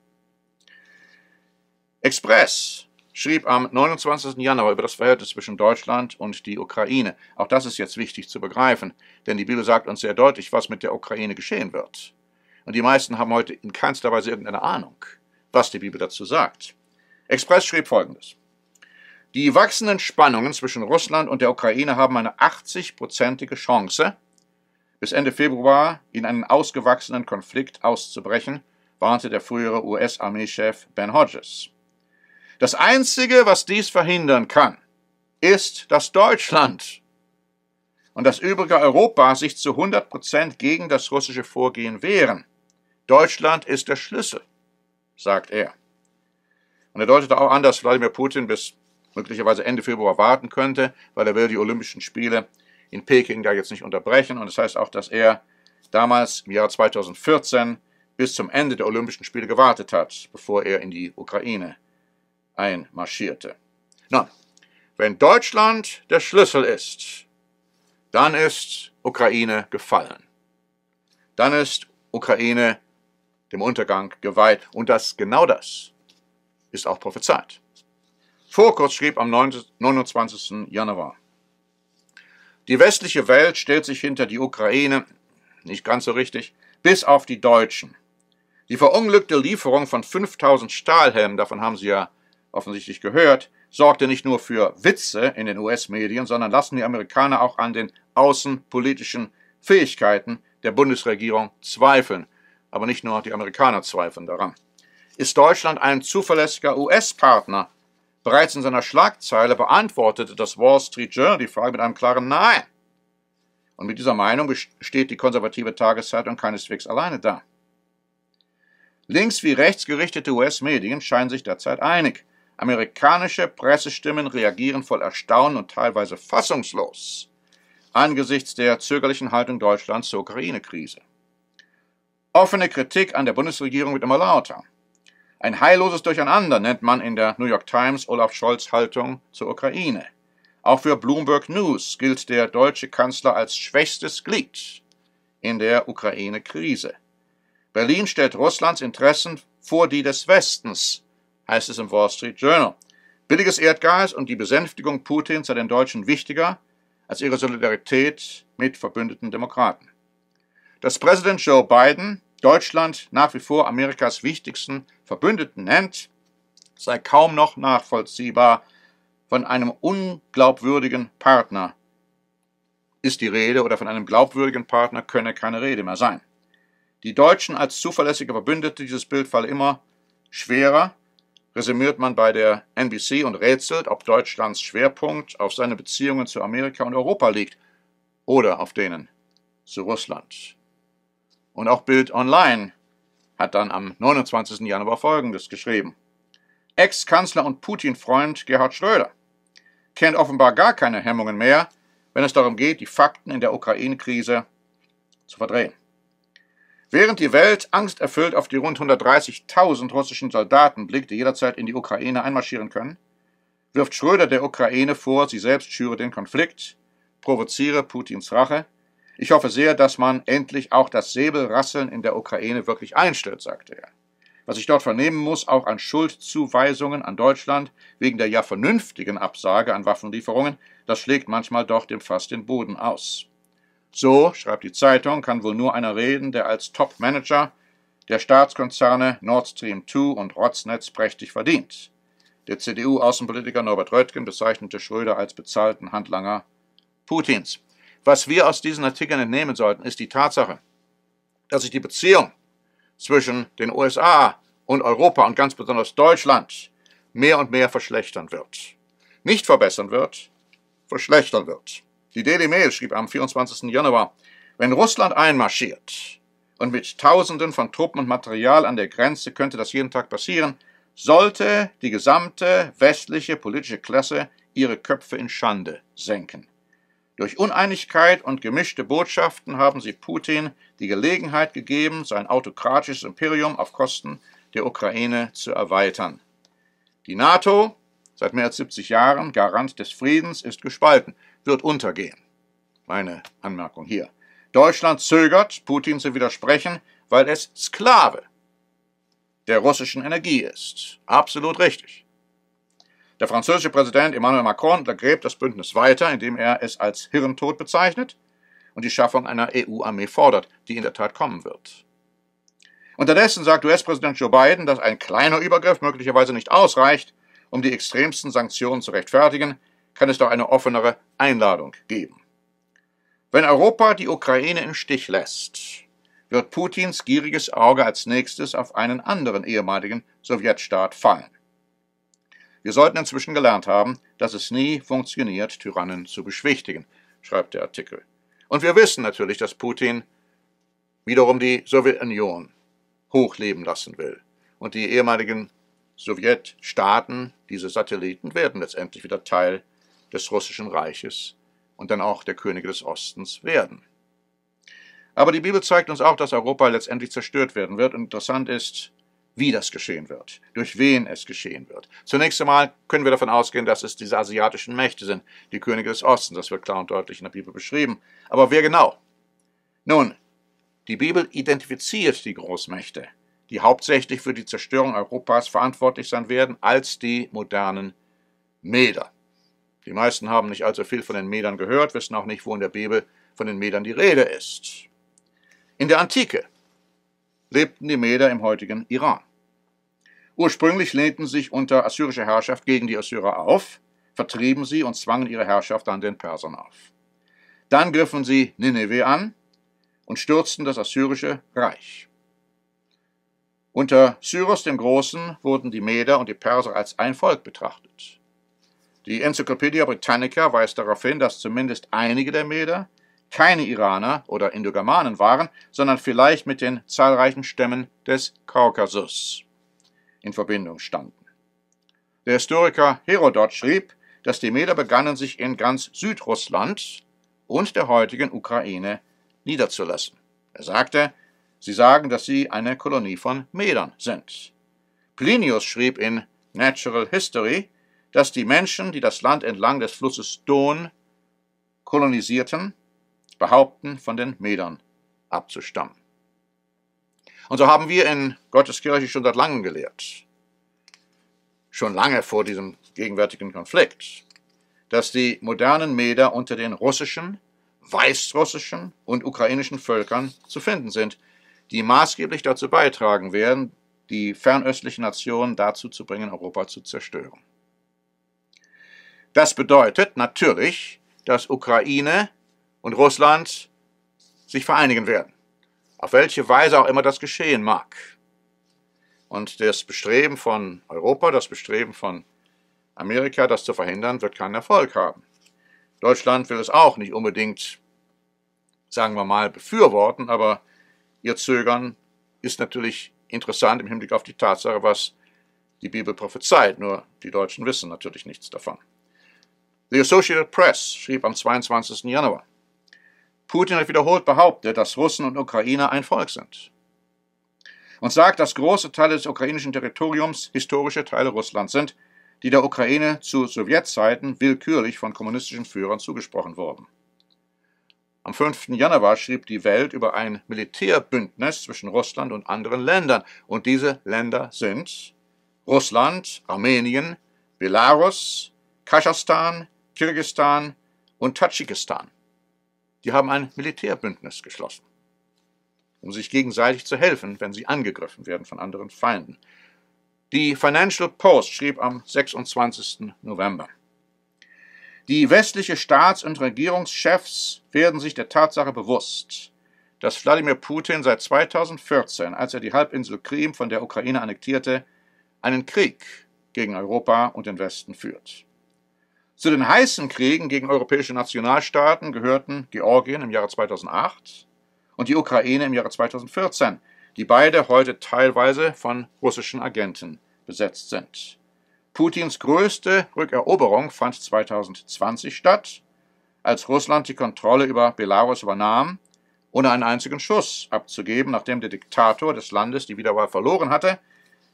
Speaker 1: Express schrieb am 29. Januar über das Verhältnis zwischen Deutschland und die Ukraine. Auch das ist jetzt wichtig zu begreifen, denn die Bibel sagt uns sehr deutlich, was mit der Ukraine geschehen wird. Und die meisten haben heute in keinster Weise irgendeine Ahnung, was die Bibel dazu sagt. Express schrieb folgendes. Die wachsenden Spannungen zwischen Russland und der Ukraine haben eine 80-prozentige Chance, bis Ende Februar in einen ausgewachsenen Konflikt auszubrechen, warnte der frühere US-Armeechef Ben Hodges. Das Einzige, was dies verhindern kann, ist, dass Deutschland und das übrige Europa sich zu 100 Prozent gegen das russische Vorgehen wehren. Deutschland ist der Schlüssel, sagt er. Und er deutete auch an, dass Wladimir Putin bis möglicherweise Ende Februar warten könnte, weil er will die Olympischen Spiele in Peking da jetzt nicht unterbrechen. Und das heißt auch, dass er damals im Jahr 2014 bis zum Ende der Olympischen Spiele gewartet hat, bevor er in die Ukraine einmarschierte. Nun, wenn Deutschland der Schlüssel ist, dann ist Ukraine gefallen. Dann ist Ukraine dem Untergang geweiht. Und das genau das ist auch prophezeit. Vorkurz schrieb am 29. Januar die westliche Welt stellt sich hinter die Ukraine, nicht ganz so richtig, bis auf die Deutschen. Die verunglückte Lieferung von 5000 Stahlhelmen, davon haben Sie ja offensichtlich gehört, sorgte nicht nur für Witze in den US-Medien, sondern lassen die Amerikaner auch an den außenpolitischen Fähigkeiten der Bundesregierung zweifeln. Aber nicht nur die Amerikaner zweifeln daran. Ist Deutschland ein zuverlässiger US-Partner Bereits in seiner Schlagzeile beantwortete das Wall Street Journal die Frage mit einem klaren Nein. Und mit dieser Meinung steht die konservative Tageszeitung keineswegs alleine da. Links- wie rechtsgerichtete US-Medien scheinen sich derzeit einig. Amerikanische Pressestimmen reagieren voll Erstaunen und teilweise fassungslos angesichts der zögerlichen Haltung Deutschlands zur Ukraine-Krise. Offene Kritik an der Bundesregierung wird immer lauter. Ein heilloses Durcheinander nennt man in der New York Times Olaf Scholz Haltung zur Ukraine. Auch für Bloomberg News gilt der deutsche Kanzler als schwächstes Glied in der Ukraine-Krise. Berlin stellt Russlands Interessen vor die des Westens, heißt es im Wall Street Journal. Billiges Erdgas und die Besänftigung Putins sei den Deutschen wichtiger als ihre Solidarität mit verbündeten Demokraten. Dass Präsident Joe Biden Deutschland nach wie vor Amerikas wichtigsten Verbündeten nennt, sei kaum noch nachvollziehbar. Von einem unglaubwürdigen Partner ist die Rede oder von einem glaubwürdigen Partner könne keine Rede mehr sein. Die Deutschen als zuverlässige Verbündete, dieses Bild fall immer schwerer, resümiert man bei der NBC und rätselt, ob Deutschlands Schwerpunkt auf seine Beziehungen zu Amerika und Europa liegt oder auf denen zu Russland. Und auch Bild Online hat dann am 29. Januar Folgendes geschrieben. Ex-Kanzler und Putin-Freund Gerhard Schröder kennt offenbar gar keine Hemmungen mehr, wenn es darum geht, die Fakten in der Ukraine-Krise zu verdrehen. Während die Welt angsterfüllt auf die rund 130.000 russischen Soldaten blickt, die jederzeit in die Ukraine einmarschieren können, wirft Schröder der Ukraine vor, sie selbst schüre den Konflikt, provoziere Putins Rache ich hoffe sehr, dass man endlich auch das Säbelrasseln in der Ukraine wirklich einstellt, sagte er. Was ich dort vernehmen muss, auch an Schuldzuweisungen an Deutschland wegen der ja vernünftigen Absage an Waffenlieferungen, das schlägt manchmal doch dem Fass den Boden aus. So, schreibt die Zeitung, kann wohl nur einer reden, der als Top-Manager der Staatskonzerne Nord Stream 2 und Rotznetz prächtig verdient. Der CDU-Außenpolitiker Norbert Röttgen bezeichnete Schröder als bezahlten Handlanger Putins. Was wir aus diesen Artikeln entnehmen sollten, ist die Tatsache, dass sich die Beziehung zwischen den USA und Europa und ganz besonders Deutschland mehr und mehr verschlechtern wird. Nicht verbessern wird, verschlechtern wird. Die Daily Mail schrieb am 24. Januar, wenn Russland einmarschiert und mit Tausenden von Truppen und Material an der Grenze könnte das jeden Tag passieren, sollte die gesamte westliche politische Klasse ihre Köpfe in Schande senken. Durch Uneinigkeit und gemischte Botschaften haben sie Putin die Gelegenheit gegeben, sein autokratisches Imperium auf Kosten der Ukraine zu erweitern. Die NATO, seit mehr als 70 Jahren Garant des Friedens, ist gespalten, wird untergehen. Meine Anmerkung hier. Deutschland zögert, Putin zu widersprechen, weil es Sklave der russischen Energie ist. Absolut richtig. Der französische Präsident Emmanuel Macron untergräbt das Bündnis weiter, indem er es als Hirntod bezeichnet und die Schaffung einer EU-Armee fordert, die in der Tat kommen wird. Unterdessen sagt US-Präsident Joe Biden, dass ein kleiner Übergriff möglicherweise nicht ausreicht, um die extremsten Sanktionen zu rechtfertigen, kann es doch eine offenere Einladung geben. Wenn Europa die Ukraine im Stich lässt, wird Putins gieriges Auge als nächstes auf einen anderen ehemaligen Sowjetstaat fallen. Wir sollten inzwischen gelernt haben, dass es nie funktioniert, Tyrannen zu beschwichtigen, schreibt der Artikel. Und wir wissen natürlich, dass Putin wiederum die Sowjetunion hochleben lassen will. Und die ehemaligen Sowjetstaaten, diese Satelliten, werden letztendlich wieder Teil des russischen Reiches und dann auch der Könige des Ostens werden. Aber die Bibel zeigt uns auch, dass Europa letztendlich zerstört werden wird. Und interessant ist, wie das geschehen wird, durch wen es geschehen wird. Zunächst einmal können wir davon ausgehen, dass es diese asiatischen Mächte sind, die Könige des Ostens, das wird klar und deutlich in der Bibel beschrieben. Aber wer genau? Nun, die Bibel identifiziert die Großmächte, die hauptsächlich für die Zerstörung Europas verantwortlich sein werden, als die modernen Meder. Die meisten haben nicht allzu viel von den Medern gehört, wissen auch nicht, wo in der Bibel von den Medern die Rede ist. In der Antike lebten die Meder im heutigen Iran. Ursprünglich lehnten sich unter assyrischer Herrschaft gegen die Assyrer auf, vertrieben sie und zwangen ihre Herrschaft dann den Persern auf. Dann griffen sie Nineveh an und stürzten das assyrische Reich. Unter Cyrus dem Großen wurden die Meder und die Perser als ein Volk betrachtet. Die Encyclopædia Britannica weist darauf hin, dass zumindest einige der Meder keine Iraner oder Indogermanen waren, sondern vielleicht mit den zahlreichen Stämmen des Kaukasus in Verbindung standen. Der Historiker Herodot schrieb, dass die Meder begannen, sich in ganz Südrussland und der heutigen Ukraine niederzulassen. Er sagte, sie sagen, dass sie eine Kolonie von Medern sind. Plinius schrieb in Natural History, dass die Menschen, die das Land entlang des Flusses Don kolonisierten, behaupten, von den Medern abzustammen. Und so haben wir in Gottes Kirche schon seit langem gelehrt, schon lange vor diesem gegenwärtigen Konflikt, dass die modernen Meder unter den russischen, weißrussischen und ukrainischen Völkern zu finden sind, die maßgeblich dazu beitragen werden, die fernöstlichen Nationen dazu zu bringen, Europa zu zerstören. Das bedeutet natürlich, dass Ukraine und Russland sich vereinigen werden. Auf welche Weise auch immer das geschehen mag. Und das Bestreben von Europa, das Bestreben von Amerika, das zu verhindern, wird keinen Erfolg haben. Deutschland will es auch nicht unbedingt, sagen wir mal, befürworten, aber ihr Zögern ist natürlich interessant im Hinblick auf die Tatsache, was die Bibel prophezeit, nur die Deutschen wissen natürlich nichts davon. The Associated Press schrieb am 22. Januar, Putin hat wiederholt behauptet, dass Russen und Ukrainer ein Volk sind und sagt, dass große Teile des ukrainischen Territoriums historische Teile Russlands sind, die der Ukraine zu Sowjetzeiten willkürlich von kommunistischen Führern zugesprochen wurden. Am 5. Januar schrieb die Welt über ein Militärbündnis zwischen Russland und anderen Ländern. Und diese Länder sind Russland, Armenien, Belarus, Kasachstan, Kirgistan und Tadschikistan. Die haben ein Militärbündnis geschlossen, um sich gegenseitig zu helfen, wenn sie angegriffen werden von anderen Feinden. Die Financial Post schrieb am 26. November. Die westlichen Staats- und Regierungschefs werden sich der Tatsache bewusst, dass Wladimir Putin seit 2014, als er die Halbinsel Krim von der Ukraine annektierte, einen Krieg gegen Europa und den Westen führt. Zu den heißen Kriegen gegen europäische Nationalstaaten gehörten Georgien im Jahre 2008 und die Ukraine im Jahre 2014, die beide heute teilweise von russischen Agenten besetzt sind. Putins größte Rückeroberung fand 2020 statt, als Russland die Kontrolle über Belarus übernahm, ohne einen einzigen Schuss abzugeben, nachdem der Diktator des Landes die Wiederwahl verloren hatte,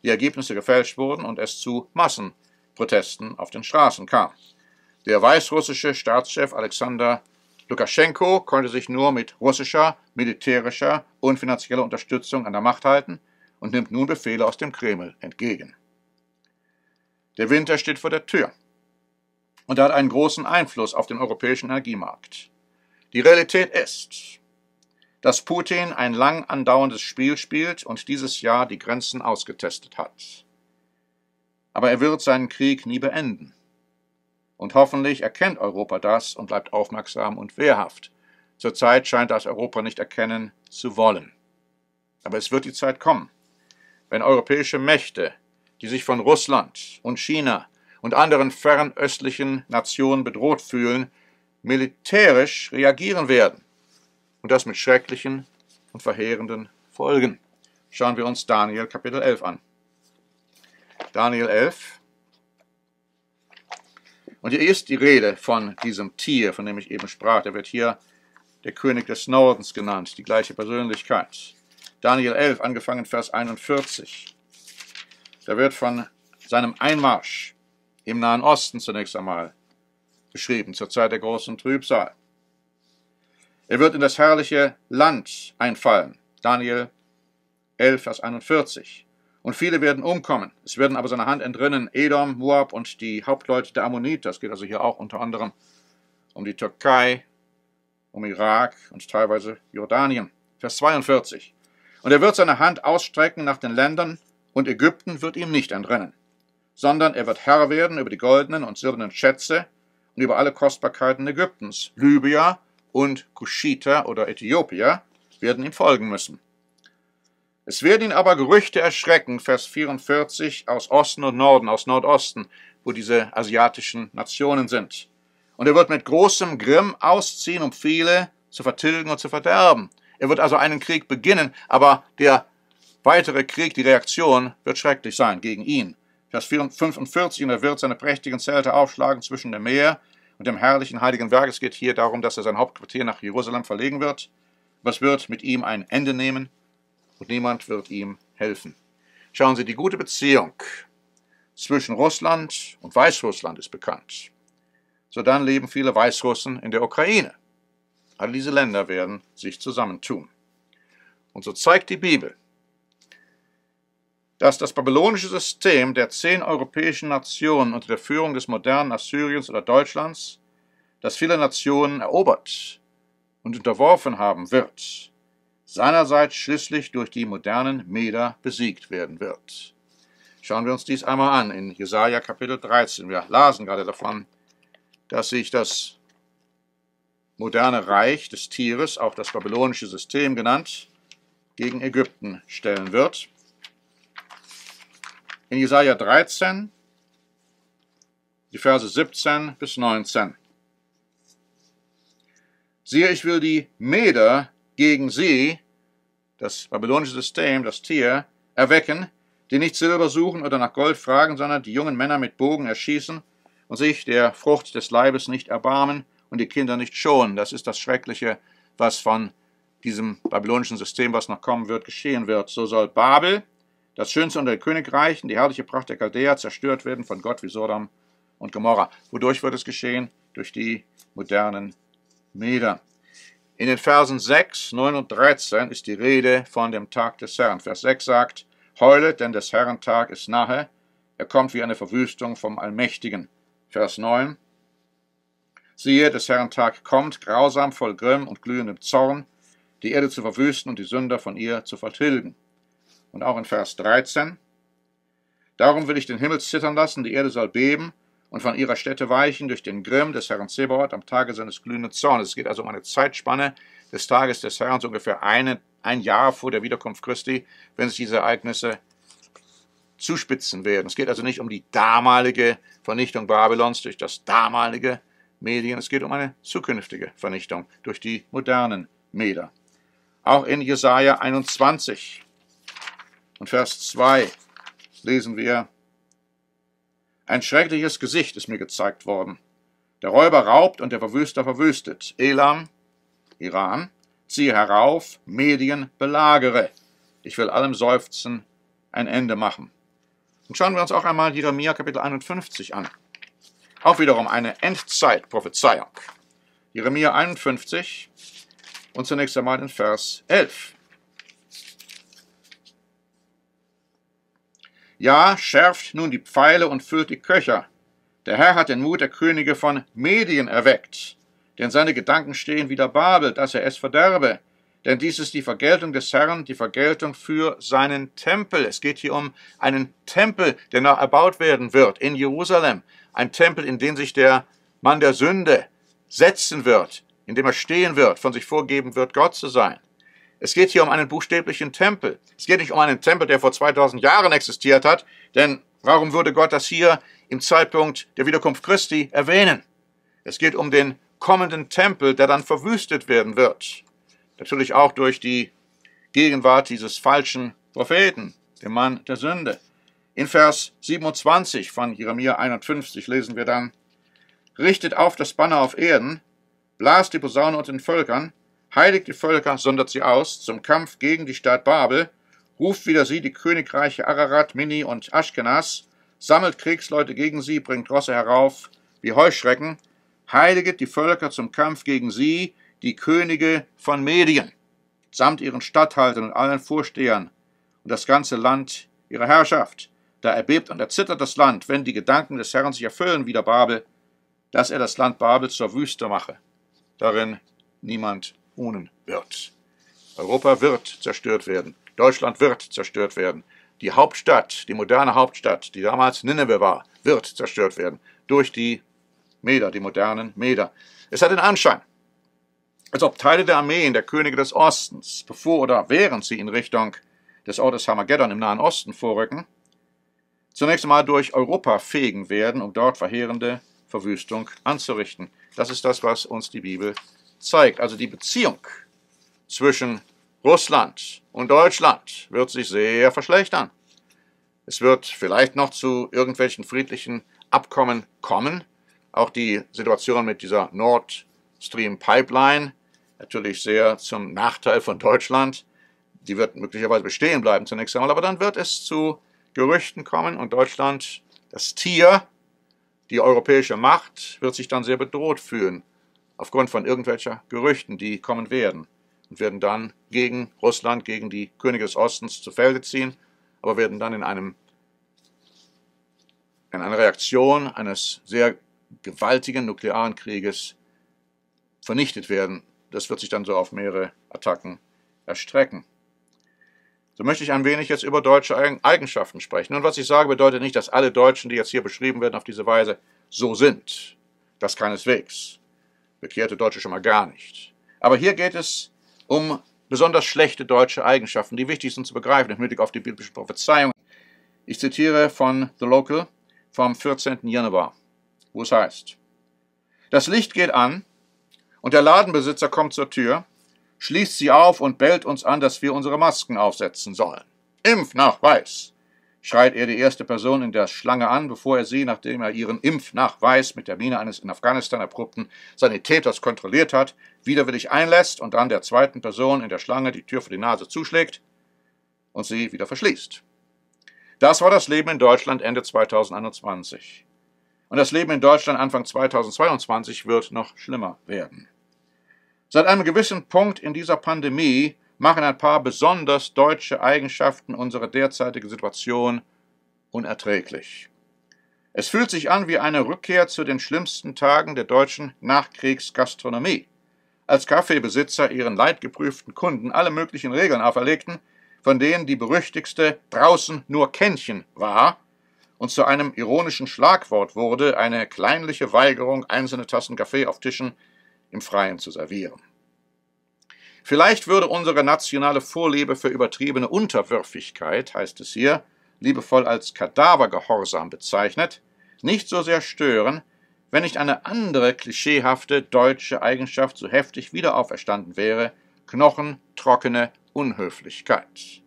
Speaker 1: die Ergebnisse gefälscht wurden und es zu Massenprotesten auf den Straßen kam. Der weißrussische Staatschef Alexander Lukaschenko konnte sich nur mit russischer, militärischer und finanzieller Unterstützung an der Macht halten und nimmt nun Befehle aus dem Kreml entgegen. Der Winter steht vor der Tür und hat einen großen Einfluss auf den europäischen Energiemarkt. Die Realität ist, dass Putin ein lang andauerndes Spiel spielt und dieses Jahr die Grenzen ausgetestet hat. Aber er wird seinen Krieg nie beenden. Und hoffentlich erkennt Europa das und bleibt aufmerksam und wehrhaft. Zurzeit scheint das Europa nicht erkennen zu wollen. Aber es wird die Zeit kommen, wenn europäische Mächte, die sich von Russland und China und anderen fernöstlichen Nationen bedroht fühlen, militärisch reagieren werden. Und das mit schrecklichen und verheerenden Folgen. Schauen wir uns Daniel Kapitel 11 an. Daniel 11, und hier ist die Rede von diesem Tier, von dem ich eben sprach. Er wird hier der König des Nordens genannt, die gleiche Persönlichkeit. Daniel 11, angefangen Vers 41. Da wird von seinem Einmarsch im Nahen Osten zunächst einmal beschrieben, zur Zeit der großen Trübsal. Er wird in das herrliche Land einfallen. Daniel 11, Vers 41. Und viele werden umkommen. Es werden aber seine Hand entrinnen Edom, Moab und die Hauptleute der Ammoniter. Es geht also hier auch unter anderem um die Türkei, um Irak und teilweise Jordanien. Vers 42. Und er wird seine Hand ausstrecken nach den Ländern, und Ägypten wird ihm nicht entrinnen, sondern er wird Herr werden über die goldenen und silbernen Schätze und über alle Kostbarkeiten Ägyptens. Libya und Kushita oder Äthiopier werden ihm folgen müssen. Es werden ihn aber Gerüchte erschrecken, Vers 44, aus Osten und Norden, aus Nordosten, wo diese asiatischen Nationen sind. Und er wird mit großem Grimm ausziehen, um viele zu vertilgen und zu verderben. Er wird also einen Krieg beginnen, aber der weitere Krieg, die Reaktion, wird schrecklich sein gegen ihn. Vers 45, und er wird seine prächtigen Zelte aufschlagen zwischen dem Meer und dem herrlichen heiligen Berg. Es geht hier darum, dass er sein Hauptquartier nach Jerusalem verlegen wird. Was wird mit ihm ein Ende nehmen? und niemand wird ihm helfen. Schauen Sie, die gute Beziehung zwischen Russland und Weißrussland ist bekannt. Sodann leben viele Weißrussen in der Ukraine. All diese Länder werden sich zusammentun. Und so zeigt die Bibel, dass das babylonische System der zehn europäischen Nationen unter der Führung des modernen Assyriens oder Deutschlands, das viele Nationen erobert und unterworfen haben wird, seinerseits schließlich durch die modernen Meder besiegt werden wird. Schauen wir uns dies einmal an in Jesaja Kapitel 13. Wir lasen gerade davon, dass sich das moderne Reich des Tieres, auch das babylonische System genannt, gegen Ägypten stellen wird. In Jesaja 13, die Verse 17 bis 19. Siehe, ich will die Meder gegen sie, das babylonische System, das Tier, erwecken, die nicht Silber suchen oder nach Gold fragen, sondern die jungen Männer mit Bogen erschießen und sich der Frucht des Leibes nicht erbarmen und die Kinder nicht schonen. Das ist das Schreckliche, was von diesem babylonischen System, was noch kommen wird, geschehen wird. So soll Babel, das Schönste unter den Königreichen, die herrliche Pracht der Chaldea, zerstört werden von Gott wie Sodom und Gomorra. Wodurch wird es geschehen? Durch die modernen Meder. In den Versen 6, 9 und 13 ist die Rede von dem Tag des Herrn. Vers 6 sagt, Heulet, denn des Herrn Tag ist nahe, er kommt wie eine Verwüstung vom Allmächtigen. Vers 9, Siehe, des Herrn Tag kommt, grausam, voll Grimm und glühendem Zorn, die Erde zu verwüsten und die Sünder von ihr zu vertilgen. Und auch in Vers 13, Darum will ich den Himmel zittern lassen, die Erde soll beben, und von ihrer Stätte weichen durch den Grimm des Herrn Zebaoth am Tage seines glühenden Zornes. Es geht also um eine Zeitspanne des Tages des Herrn, so ungefähr eine, ein Jahr vor der Wiederkunft Christi, wenn sich diese Ereignisse zuspitzen werden. Es geht also nicht um die damalige Vernichtung Babylons durch das damalige Medien, es geht um eine zukünftige Vernichtung durch die modernen Meder. Auch in Jesaja 21 und Vers 2 lesen wir ein schreckliches Gesicht ist mir gezeigt worden. Der Räuber raubt und der Verwüster verwüstet. Elam, Iran, ziehe herauf, Medien belagere. Ich will allem Seufzen ein Ende machen. Und schauen wir uns auch einmal Jeremia Kapitel 51 an. Auch wiederum eine Endzeitprophezeiung. Jeremia 51 und zunächst einmal in Vers 11. Ja, schärft nun die Pfeile und füllt die Köcher. Der Herr hat den Mut der Könige von Medien erweckt. Denn seine Gedanken stehen wie der Babel, dass er es verderbe. Denn dies ist die Vergeltung des Herrn, die Vergeltung für seinen Tempel. Es geht hier um einen Tempel, der noch erbaut werden wird in Jerusalem. Ein Tempel, in den sich der Mann der Sünde setzen wird, in dem er stehen wird, von sich vorgeben wird, Gott zu sein. Es geht hier um einen buchstäblichen Tempel. Es geht nicht um einen Tempel, der vor 2000 Jahren existiert hat, denn warum würde Gott das hier im Zeitpunkt der Wiederkunft Christi erwähnen? Es geht um den kommenden Tempel, der dann verwüstet werden wird. Natürlich auch durch die Gegenwart dieses falschen Propheten, dem Mann der Sünde. In Vers 27 von Jeremia 51 lesen wir dann, Richtet auf das Banner auf Erden, blast die Posaune unter den Völkern, heiligt die Völker, sondert sie aus zum Kampf gegen die Stadt Babel, ruft wieder sie die Königreiche Ararat, Mini und Aschkenas, sammelt Kriegsleute gegen sie, bringt Rosse herauf wie Heuschrecken, heiliget die Völker zum Kampf gegen sie, die Könige von Medien, samt ihren Statthaltern und allen Vorstehern und das ganze Land ihrer Herrschaft. Da erbebt und erzittert das Land, wenn die Gedanken des Herrn sich erfüllen, wieder Babel, dass er das Land Babel zur Wüste mache, darin niemand Unen wird. Europa wird zerstört werden. Deutschland wird zerstört werden. Die Hauptstadt, die moderne Hauptstadt, die damals Nineveh war, wird zerstört werden. Durch die Meder, die modernen Meder. Es hat den Anschein, als ob Teile der Armeen der Könige des Ostens, bevor oder während sie in Richtung des Ortes Hamageddon im Nahen Osten vorrücken, zunächst einmal durch Europa fegen werden, um dort verheerende Verwüstung anzurichten. Das ist das, was uns die Bibel zeigt, also die Beziehung zwischen Russland und Deutschland wird sich sehr verschlechtern. Es wird vielleicht noch zu irgendwelchen friedlichen Abkommen kommen. Auch die Situation mit dieser Nord Stream Pipeline, natürlich sehr zum Nachteil von Deutschland. Die wird möglicherweise bestehen bleiben zunächst einmal, aber dann wird es zu Gerüchten kommen und Deutschland, das Tier, die europäische Macht, wird sich dann sehr bedroht fühlen aufgrund von irgendwelcher Gerüchten, die kommen werden und werden dann gegen Russland, gegen die Könige des Ostens zu Felde ziehen, aber werden dann in, einem, in einer Reaktion eines sehr gewaltigen nuklearen Krieges vernichtet werden. Das wird sich dann so auf mehrere Attacken erstrecken. So möchte ich ein wenig jetzt über deutsche Eigenschaften sprechen. Und was ich sage, bedeutet nicht, dass alle Deutschen, die jetzt hier beschrieben werden, auf diese Weise so sind. Das keineswegs bekehrte Deutsche schon mal gar nicht. Aber hier geht es um besonders schlechte deutsche Eigenschaften, die wichtig sind zu begreifen, im Hinblick auf die biblische Prophezeiung. Ich zitiere von The Local vom 14. Januar, wo es heißt, das Licht geht an und der Ladenbesitzer kommt zur Tür, schließt sie auf und bellt uns an, dass wir unsere Masken aufsetzen sollen. Impfnachweis schreit er die erste Person in der Schlange an, bevor er sie, nachdem er ihren Impfnachweis mit der Mine eines in Afghanistan erprobten Sanitäters kontrolliert hat, widerwillig einlässt und dann der zweiten Person in der Schlange die Tür für die Nase zuschlägt und sie wieder verschließt. Das war das Leben in Deutschland Ende 2021. Und das Leben in Deutschland Anfang 2022 wird noch schlimmer werden. Seit einem gewissen Punkt in dieser Pandemie machen ein paar besonders deutsche Eigenschaften unsere derzeitige Situation unerträglich. Es fühlt sich an wie eine Rückkehr zu den schlimmsten Tagen der deutschen Nachkriegsgastronomie, als Kaffeebesitzer ihren leidgeprüften Kunden alle möglichen Regeln auferlegten, von denen die berüchtigste draußen nur Kännchen war und zu einem ironischen Schlagwort wurde, eine kleinliche Weigerung, einzelne Tassen Kaffee auf Tischen im Freien zu servieren. Vielleicht würde unsere nationale Vorliebe für übertriebene Unterwürfigkeit, heißt es hier, liebevoll als Kadavergehorsam bezeichnet, nicht so sehr stören, wenn nicht eine andere klischeehafte deutsche Eigenschaft so heftig wiederauferstanden wäre, Knochen, trockene Unhöflichkeit.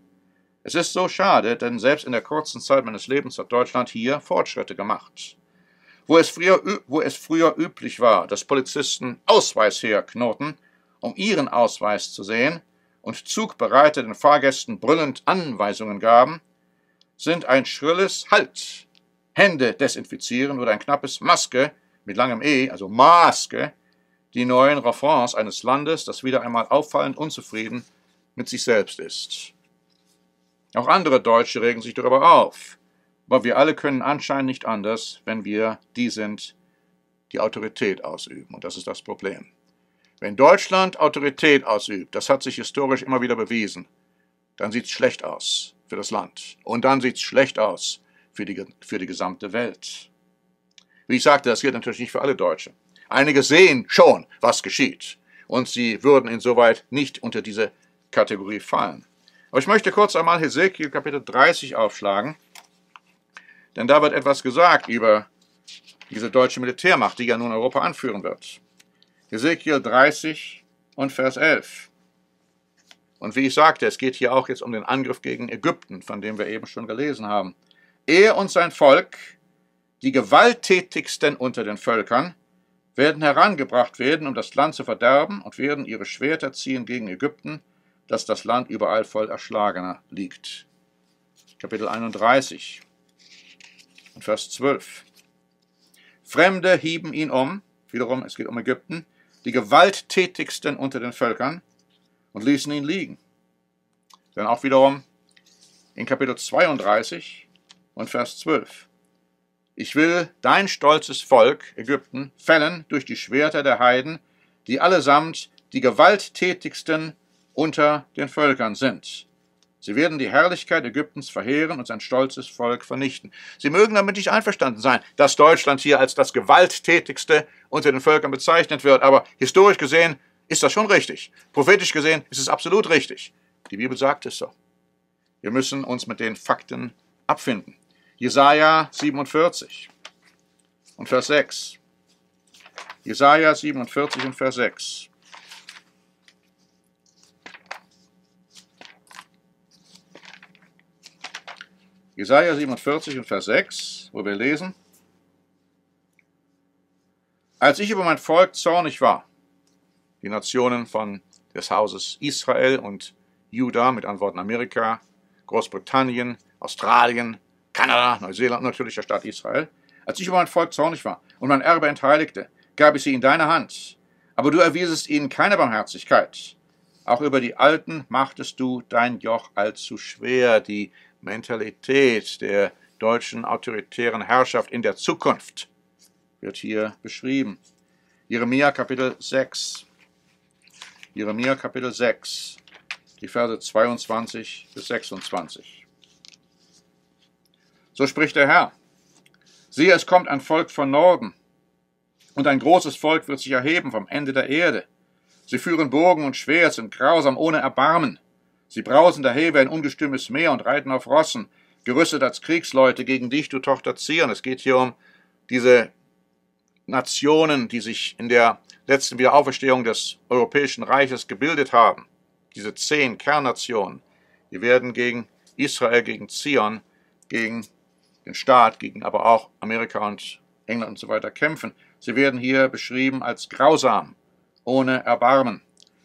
Speaker 1: Es ist so schade, denn selbst in der kurzen Zeit meines Lebens hat Deutschland hier Fortschritte gemacht. Wo es früher, wo es früher üblich war, dass Polizisten Ausweis herknoten, um ihren Ausweis zu sehen und zugbereite den Fahrgästen brüllend Anweisungen gaben, sind ein schrilles Halt, Hände desinfizieren oder ein knappes Maske mit langem E, also Maske, die neuen Refrains eines Landes, das wieder einmal auffallend unzufrieden mit sich selbst ist. Auch andere Deutsche regen sich darüber auf, aber wir alle können anscheinend nicht anders, wenn wir die sind, die Autorität ausüben, und das ist das Problem. Wenn Deutschland Autorität ausübt, das hat sich historisch immer wieder bewiesen, dann sieht es schlecht aus für das Land. Und dann sieht es schlecht aus für die, für die gesamte Welt. Wie ich sagte, das gilt natürlich nicht für alle Deutsche. Einige sehen schon, was geschieht. Und sie würden insoweit nicht unter diese Kategorie fallen. Aber ich möchte kurz einmal Hesekiel Kapitel 30 aufschlagen. Denn da wird etwas gesagt über diese deutsche Militärmacht, die ja nun Europa anführen wird. Ezekiel 30 und Vers 11. Und wie ich sagte, es geht hier auch jetzt um den Angriff gegen Ägypten, von dem wir eben schon gelesen haben. Er und sein Volk, die gewalttätigsten unter den Völkern, werden herangebracht werden, um das Land zu verderben und werden ihre Schwerter ziehen gegen Ägypten, dass das Land überall voll erschlagener liegt. Kapitel 31 und Vers 12. Fremde hieben ihn um, wiederum, es geht um Ägypten, die gewalttätigsten unter den Völkern und ließen ihn liegen. Dann auch wiederum in Kapitel 32 und Vers 12. Ich will dein stolzes Volk Ägypten fällen durch die Schwerter der Heiden, die allesamt die gewalttätigsten unter den Völkern sind. Sie werden die Herrlichkeit Ägyptens verheeren und sein stolzes Volk vernichten. Sie mögen damit nicht einverstanden sein, dass Deutschland hier als das gewalttätigste unter den Völkern bezeichnet wird, aber historisch gesehen ist das schon richtig. Prophetisch gesehen ist es absolut richtig. Die Bibel sagt es so. Wir müssen uns mit den Fakten abfinden. Jesaja 47 und Vers 6. Jesaja 47 und Vers 6. Jesaja 47 und Vers 6, wo wir lesen, Als ich über mein Volk zornig war, die Nationen von des Hauses Israel und Juda mit Antworten Amerika, Großbritannien, Australien, Kanada, Neuseeland, natürlich der Staat Israel, als ich über mein Volk zornig war und mein Erbe entheiligte, gab ich sie in deine Hand. Aber du erwiesest ihnen keine Barmherzigkeit. Auch über die Alten machtest du dein Joch allzu schwer. Die Mentalität der deutschen autoritären Herrschaft in der Zukunft wird hier beschrieben. Jeremia Kapitel 6. Jeremia Kapitel 6, die Verse 22 bis 26. So spricht der Herr. Siehe, es kommt ein Volk von Norden, und ein großes Volk wird sich erheben vom Ende der Erde. Sie führen Bogen und Schwert, sind grausam ohne Erbarmen. Sie brausen daher wie ein ungestümes Meer und reiten auf Rossen, gerüstet als Kriegsleute gegen dich, du Tochter Zion. Es geht hier um diese Nationen, die sich in der letzten Wiederauferstehung des Europäischen Reiches gebildet haben. Diese zehn Kernnationen, die werden gegen Israel, gegen Zion, gegen den Staat, gegen aber auch Amerika und England und so weiter kämpfen. Sie werden hier beschrieben als grausam, ohne Erbarmen.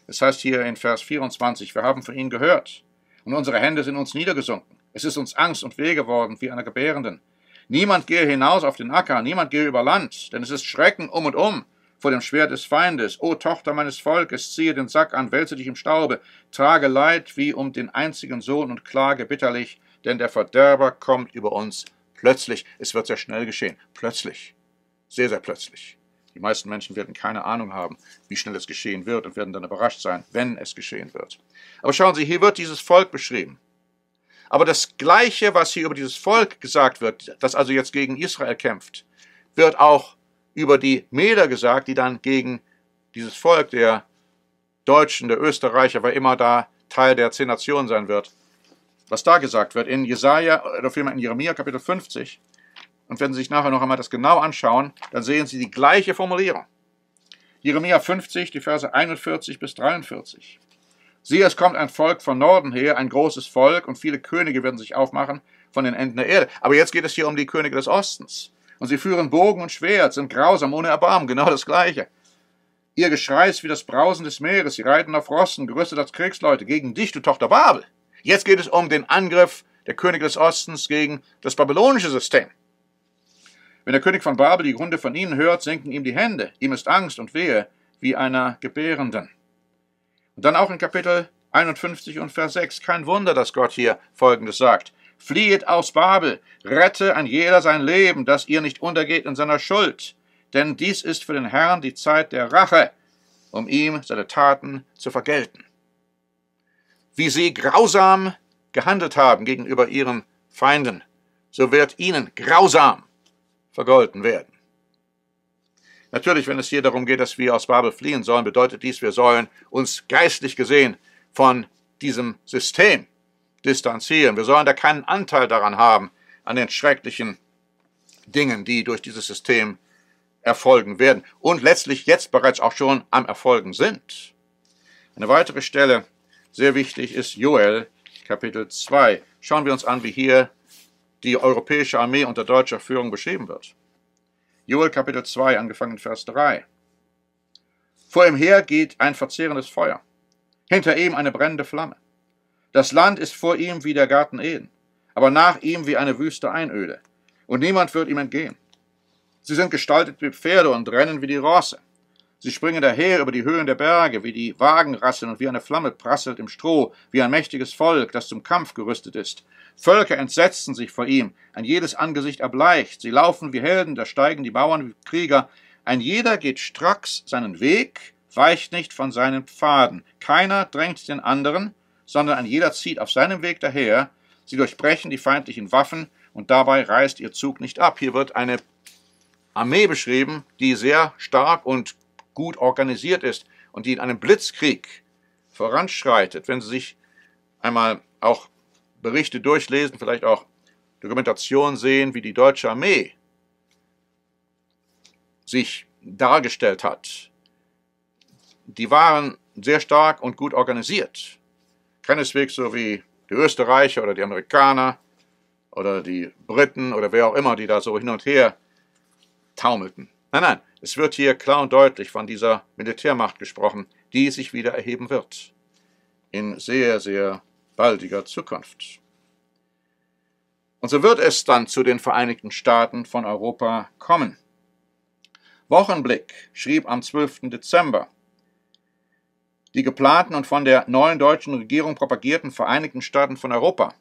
Speaker 1: Es heißt hier in Vers 24, wir haben von ihnen gehört und unsere Hände sind uns niedergesunken. Es ist uns Angst und weh geworden wie einer Gebärenden. Niemand gehe hinaus auf den Acker, niemand gehe über Land, denn es ist Schrecken um und um vor dem Schwert des Feindes. O Tochter meines Volkes, ziehe den Sack an, wälze dich im Staube, trage Leid wie um den einzigen Sohn und klage bitterlich, denn der Verderber kommt über uns plötzlich. Es wird sehr schnell geschehen, plötzlich, sehr, sehr plötzlich. Die meisten Menschen werden keine Ahnung haben, wie schnell es geschehen wird und werden dann überrascht sein, wenn es geschehen wird. Aber schauen Sie, hier wird dieses Volk beschrieben. Aber das Gleiche, was hier über dieses Volk gesagt wird, das also jetzt gegen Israel kämpft, wird auch über die Meder gesagt, die dann gegen dieses Volk der Deutschen, der Österreicher, wer immer da Teil der Zehn Nationen sein wird, was da gesagt wird in Jesaja, oder vielmehr in Jeremia Kapitel 50, und wenn Sie sich nachher noch einmal das genau anschauen, dann sehen Sie die gleiche Formulierung. Jeremia 50, die Verse 41 bis 43. Siehe, es kommt ein Volk von Norden her, ein großes Volk, und viele Könige werden sich aufmachen von den Enden der Erde. Aber jetzt geht es hier um die Könige des Ostens. Und sie führen Bogen und Schwert, sind grausam, ohne Erbarmen, genau das Gleiche. Ihr Geschrei ist wie das Brausen des Meeres, sie reiten auf Rossen, gerüstet als Kriegsleute, gegen dich, du Tochter Babel. Jetzt geht es um den Angriff der Könige des Ostens gegen das babylonische System. Wenn der König von Babel die Gründe von ihnen hört, sinken ihm die Hände. Ihm ist Angst und Wehe, wie einer Gebärenden. Und dann auch in Kapitel 51 und Vers 6. Kein Wunder, dass Gott hier Folgendes sagt. Fliehet aus Babel, rette an jeder sein Leben, dass ihr nicht untergeht in seiner Schuld. Denn dies ist für den Herrn die Zeit der Rache, um ihm seine Taten zu vergelten. Wie sie grausam gehandelt haben gegenüber ihren Feinden, so wird ihnen grausam vergolten werden. Natürlich, wenn es hier darum geht, dass wir aus Babel fliehen sollen, bedeutet dies, wir sollen uns geistlich gesehen von diesem System distanzieren. Wir sollen da keinen Anteil daran haben, an den schrecklichen Dingen, die durch dieses System erfolgen werden und letztlich jetzt bereits auch schon am Erfolgen sind. Eine weitere Stelle, sehr wichtig, ist Joel Kapitel 2. Schauen wir uns an, wie hier die europäische Armee unter deutscher Führung beschrieben wird. Joel Kapitel 2, angefangen in Vers 3. Vor ihm her geht ein verzehrendes Feuer, hinter ihm eine brennende Flamme. Das Land ist vor ihm wie der Garten Eden, aber nach ihm wie eine wüste Einöde, und niemand wird ihm entgehen. Sie sind gestaltet wie Pferde und rennen wie die Rosse. Sie springen daher über die Höhen der Berge, wie die Wagen rasseln und wie eine Flamme prasselt im Stroh, wie ein mächtiges Volk, das zum Kampf gerüstet ist. Völker entsetzen sich vor ihm, ein jedes Angesicht erbleicht, sie laufen wie Helden, da steigen die Bauern wie Krieger, ein jeder geht stracks seinen Weg, weicht nicht von seinen Pfaden, keiner drängt den anderen, sondern ein jeder zieht auf seinem Weg daher, sie durchbrechen die feindlichen Waffen, und dabei reißt ihr Zug nicht ab. Hier wird eine Armee beschrieben, die sehr stark und gut organisiert ist und die in einem Blitzkrieg voranschreitet, wenn sie sich einmal auch Berichte durchlesen, vielleicht auch Dokumentationen sehen, wie die deutsche Armee sich dargestellt hat. Die waren sehr stark und gut organisiert. Keineswegs so wie die Österreicher oder die Amerikaner oder die Briten oder wer auch immer, die da so hin und her taumelten. Nein, nein, es wird hier klar und deutlich von dieser Militärmacht gesprochen, die sich wieder erheben wird. In sehr, sehr baldiger Zukunft. Und so wird es dann zu den Vereinigten Staaten von Europa kommen. Wochenblick schrieb am 12. Dezember, die geplanten und von der neuen deutschen Regierung propagierten Vereinigten Staaten von Europa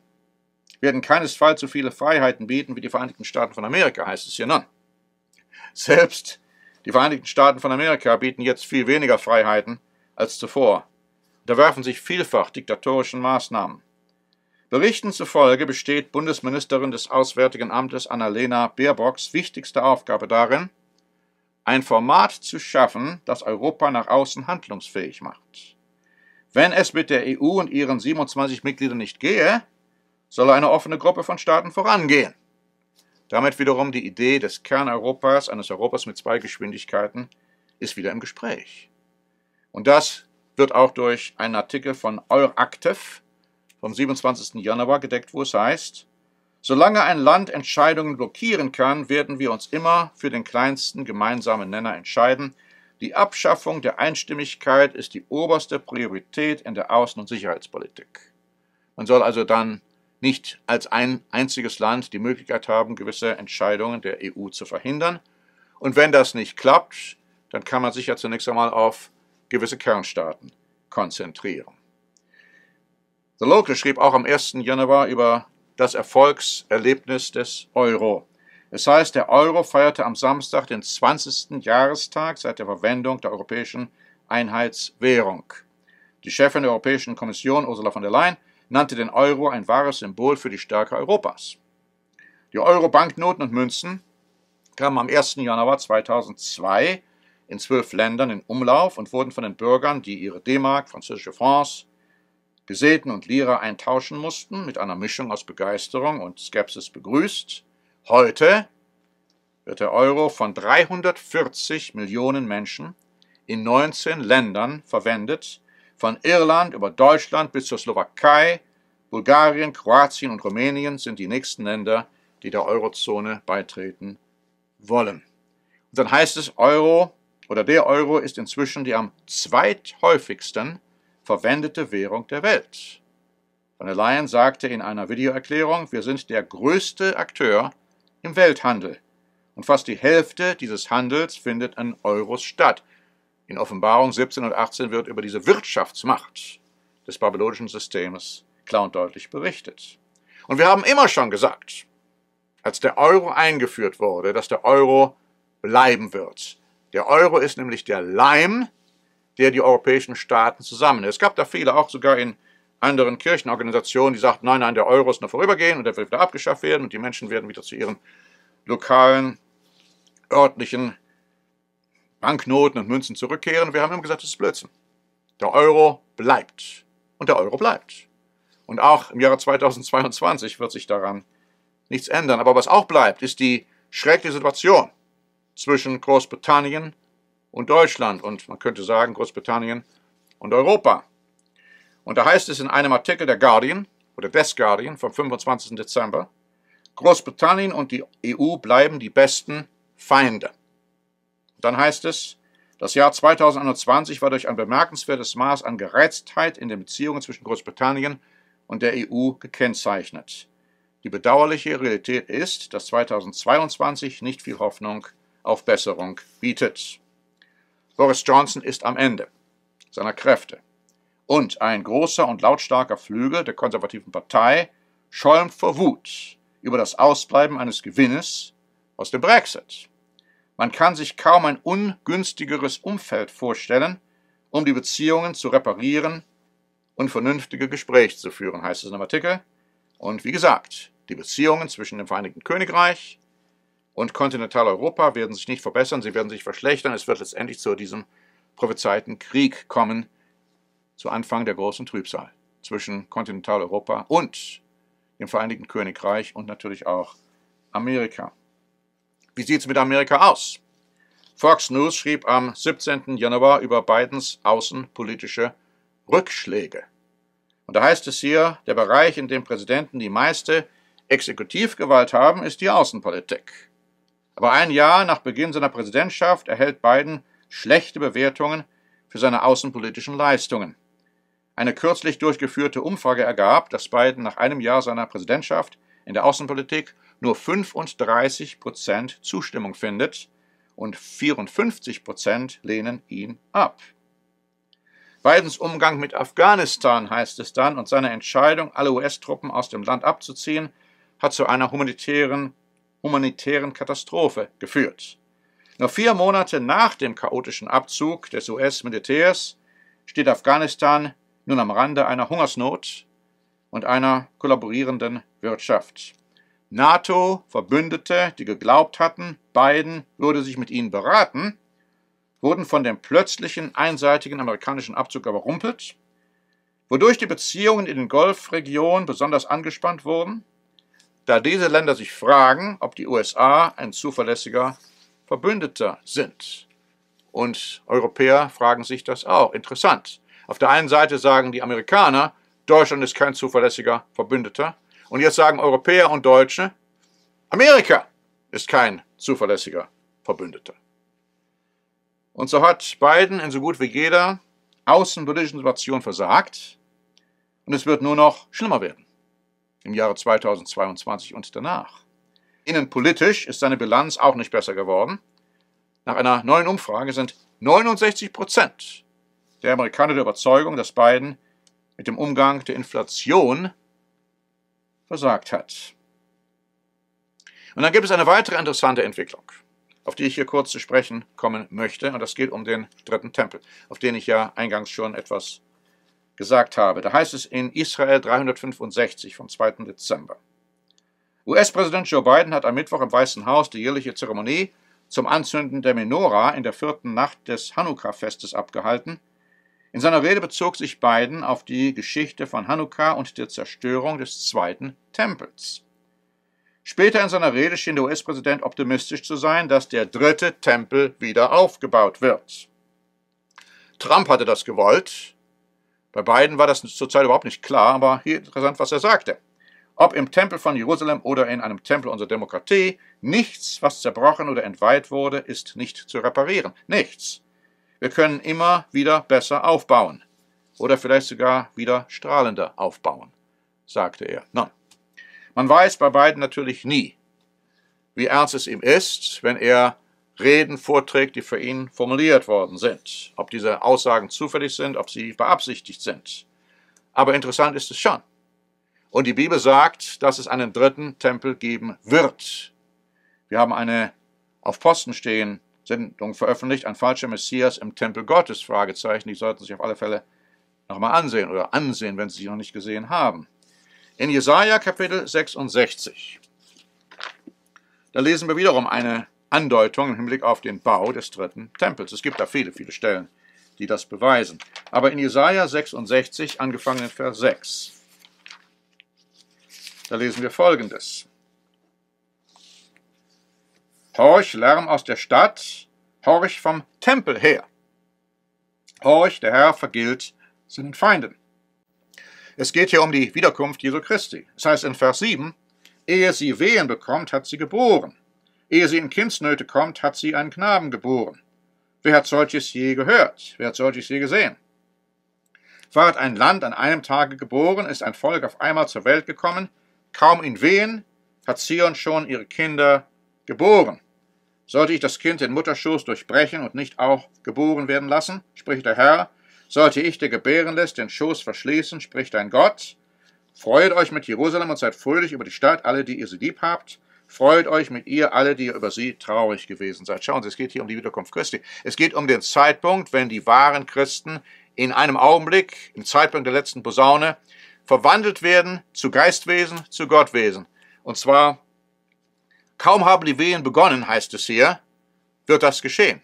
Speaker 1: werden keinesfalls so viele Freiheiten bieten wie die Vereinigten Staaten von Amerika, heißt es hier nun. Selbst die Vereinigten Staaten von Amerika bieten jetzt viel weniger Freiheiten als zuvor unterwerfen sich vielfach diktatorischen Maßnahmen. Berichten zufolge besteht Bundesministerin des Auswärtigen Amtes Annalena Baerbocks wichtigste Aufgabe darin, ein Format zu schaffen, das Europa nach außen handlungsfähig macht. Wenn es mit der EU und ihren 27 Mitgliedern nicht gehe, soll eine offene Gruppe von Staaten vorangehen. Damit wiederum die Idee des Kerneuropas, eines Europas mit zwei Geschwindigkeiten, ist wieder im Gespräch. Und das wird auch durch einen Artikel von Euractiv vom 27. Januar gedeckt, wo es heißt, solange ein Land Entscheidungen blockieren kann, werden wir uns immer für den kleinsten gemeinsamen Nenner entscheiden. Die Abschaffung der Einstimmigkeit ist die oberste Priorität in der Außen- und Sicherheitspolitik. Man soll also dann nicht als ein einziges Land die Möglichkeit haben, gewisse Entscheidungen der EU zu verhindern. Und wenn das nicht klappt, dann kann man sich ja zunächst einmal auf gewisse Kernstaaten konzentrieren. The Local schrieb auch am 1. Januar über das Erfolgserlebnis des Euro. Es heißt, der Euro feierte am Samstag den 20. Jahrestag seit der Verwendung der europäischen Einheitswährung. Die Chefin der Europäischen Kommission, Ursula von der Leyen, nannte den Euro ein wahres Symbol für die Stärke Europas. Die Euro-Banknoten und Münzen kamen am 1. Januar 2002 in zwölf Ländern in Umlauf und wurden von den Bürgern, die ihre D-Mark, französische France, Gesäten und Lira eintauschen mussten, mit einer Mischung aus Begeisterung und Skepsis begrüßt. Heute wird der Euro von 340 Millionen Menschen in 19 Ländern verwendet, von Irland über Deutschland bis zur Slowakei, Bulgarien, Kroatien und Rumänien sind die nächsten Länder, die der Eurozone beitreten wollen. Und dann heißt es, Euro oder der Euro ist inzwischen die am zweithäufigsten verwendete Währung der Welt. Von der Leyen sagte in einer Videoerklärung, wir sind der größte Akteur im Welthandel und fast die Hälfte dieses Handels findet an Euros statt. In Offenbarung 17 und 18 wird über diese Wirtschaftsmacht des babylonischen Systems klar und deutlich berichtet. Und wir haben immer schon gesagt, als der Euro eingeführt wurde, dass der Euro bleiben wird, der Euro ist nämlich der Leim, der die europäischen Staaten zusammen. Es gab da viele, auch sogar in anderen Kirchenorganisationen, die sagten, nein, nein, der Euro ist nur vorübergehend und der wird wieder abgeschafft werden und die Menschen werden wieder zu ihren lokalen, örtlichen Banknoten und Münzen zurückkehren. Wir haben immer gesagt, das ist Blödsinn. Der Euro bleibt. Und der Euro bleibt. Und auch im Jahre 2022 wird sich daran nichts ändern. Aber was auch bleibt, ist die schreckliche Situation, zwischen Großbritannien und Deutschland und man könnte sagen Großbritannien und Europa. Und da heißt es in einem Artikel der Guardian oder des Guardian vom 25. Dezember, Großbritannien und die EU bleiben die besten Feinde. Dann heißt es, das Jahr 2021 war durch ein bemerkenswertes Maß an Gereiztheit in den Beziehungen zwischen Großbritannien und der EU gekennzeichnet. Die bedauerliche Realität ist, dass 2022 nicht viel Hoffnung auf Besserung bietet. Boris Johnson ist am Ende seiner Kräfte. Und ein großer und lautstarker Flügel der konservativen Partei schäumt vor Wut über das Ausbleiben eines Gewinnes aus dem Brexit. Man kann sich kaum ein ungünstigeres Umfeld vorstellen, um die Beziehungen zu reparieren und vernünftige Gespräche zu führen, heißt es in dem Artikel. Und wie gesagt, die Beziehungen zwischen dem Vereinigten Königreich und Kontinentaleuropa werden sich nicht verbessern, sie werden sich verschlechtern. Es wird letztendlich zu diesem prophezeiten Krieg kommen, zu Anfang der großen Trübsal zwischen Kontinentaleuropa und dem Vereinigten Königreich und natürlich auch Amerika. Wie sieht es mit Amerika aus? Fox News schrieb am 17. Januar über Bidens außenpolitische Rückschläge. Und da heißt es hier, der Bereich, in dem Präsidenten die meiste Exekutivgewalt haben, ist die Außenpolitik. Aber ein Jahr nach Beginn seiner Präsidentschaft erhält Biden schlechte Bewertungen für seine außenpolitischen Leistungen. Eine kürzlich durchgeführte Umfrage ergab, dass Biden nach einem Jahr seiner Präsidentschaft in der Außenpolitik nur 35 Prozent Zustimmung findet und 54 Prozent lehnen ihn ab. Bidens Umgang mit Afghanistan heißt es dann und seine Entscheidung, alle US-Truppen aus dem Land abzuziehen, hat zu einer humanitären humanitären Katastrophe geführt. Nur vier Monate nach dem chaotischen Abzug des US-Militärs steht Afghanistan nun am Rande einer Hungersnot und einer kollaborierenden Wirtschaft. NATO, Verbündete, die geglaubt hatten, Biden würde sich mit ihnen beraten, wurden von dem plötzlichen einseitigen amerikanischen Abzug überrumpelt, wodurch die Beziehungen in den Golfregionen besonders angespannt wurden da diese Länder sich fragen, ob die USA ein zuverlässiger Verbündeter sind. Und Europäer fragen sich das auch. Interessant. Auf der einen Seite sagen die Amerikaner, Deutschland ist kein zuverlässiger Verbündeter. Und jetzt sagen Europäer und Deutsche, Amerika ist kein zuverlässiger Verbündeter. Und so hat Biden in so gut wie jeder außenpolitischen Situation versagt. Und es wird nur noch schlimmer werden im Jahre 2022 und danach. Innenpolitisch ist seine Bilanz auch nicht besser geworden. Nach einer neuen Umfrage sind 69 Prozent der Amerikaner der Überzeugung, dass Biden mit dem Umgang der Inflation versagt hat. Und dann gibt es eine weitere interessante Entwicklung, auf die ich hier kurz zu sprechen kommen möchte, und das geht um den dritten Tempel, auf den ich ja eingangs schon etwas gesagt habe. Da heißt es in Israel 365 vom 2. Dezember. US-Präsident Joe Biden hat am Mittwoch im Weißen Haus die jährliche Zeremonie zum Anzünden der Menorah in der vierten Nacht des Hanukkah-Festes abgehalten. In seiner Rede bezog sich Biden auf die Geschichte von Hanukkah und der Zerstörung des zweiten Tempels. Später in seiner Rede schien der US-Präsident optimistisch zu sein, dass der dritte Tempel wieder aufgebaut wird. Trump hatte das gewollt, bei beiden war das zur Zeit überhaupt nicht klar, aber hier interessant, was er sagte. Ob im Tempel von Jerusalem oder in einem Tempel unserer Demokratie, nichts, was zerbrochen oder entweiht wurde, ist nicht zu reparieren. Nichts. Wir können immer wieder besser aufbauen. Oder vielleicht sogar wieder strahlender aufbauen, sagte er. Nun, man weiß bei beiden natürlich nie, wie ernst es ihm ist, wenn er Reden vorträgt, die für ihn formuliert worden sind. Ob diese Aussagen zufällig sind, ob sie beabsichtigt sind. Aber interessant ist es schon. Und die Bibel sagt, dass es einen dritten Tempel geben wird. Wir haben eine auf Posten stehen Sendung veröffentlicht, ein falscher Messias im Tempel Gottes, Fragezeichen. Die sollten sich auf alle Fälle nochmal ansehen oder ansehen, wenn sie sie noch nicht gesehen haben. In Jesaja Kapitel 66. Da lesen wir wiederum eine Andeutung im Hinblick auf den Bau des dritten Tempels. Es gibt da viele, viele Stellen, die das beweisen. Aber in Jesaja 66, angefangen in Vers 6, da lesen wir folgendes: Horch, Lärm aus der Stadt, horch vom Tempel her. Horch, der Herr vergilt seinen Feinden. Es geht hier um die Wiederkunft Jesu Christi. Das heißt in Vers 7, ehe sie Wehen bekommt, hat sie geboren. Ehe sie in Kindsnöte kommt, hat sie einen Knaben geboren. Wer hat solches je gehört? Wer hat solches je gesehen? Ward ein Land an einem Tage geboren, ist ein Volk auf einmal zur Welt gekommen, kaum in Wehen hat Zion schon ihre Kinder geboren. Sollte ich das Kind den Mutterschoß durchbrechen und nicht auch geboren werden lassen, spricht der Herr, sollte ich, der gebären lässt, den Schoß verschließen, spricht ein Gott, Freut euch mit Jerusalem und seid fröhlich über die Stadt, alle, die ihr sie lieb habt. Freut euch mit ihr alle, die ihr über sie traurig gewesen seid. Schauen Sie, es geht hier um die Wiederkunft Christi. Es geht um den Zeitpunkt, wenn die wahren Christen in einem Augenblick, im Zeitpunkt der letzten Posaune, verwandelt werden zu Geistwesen, zu Gottwesen. Und zwar, kaum haben die Wehen begonnen, heißt es hier, wird das geschehen.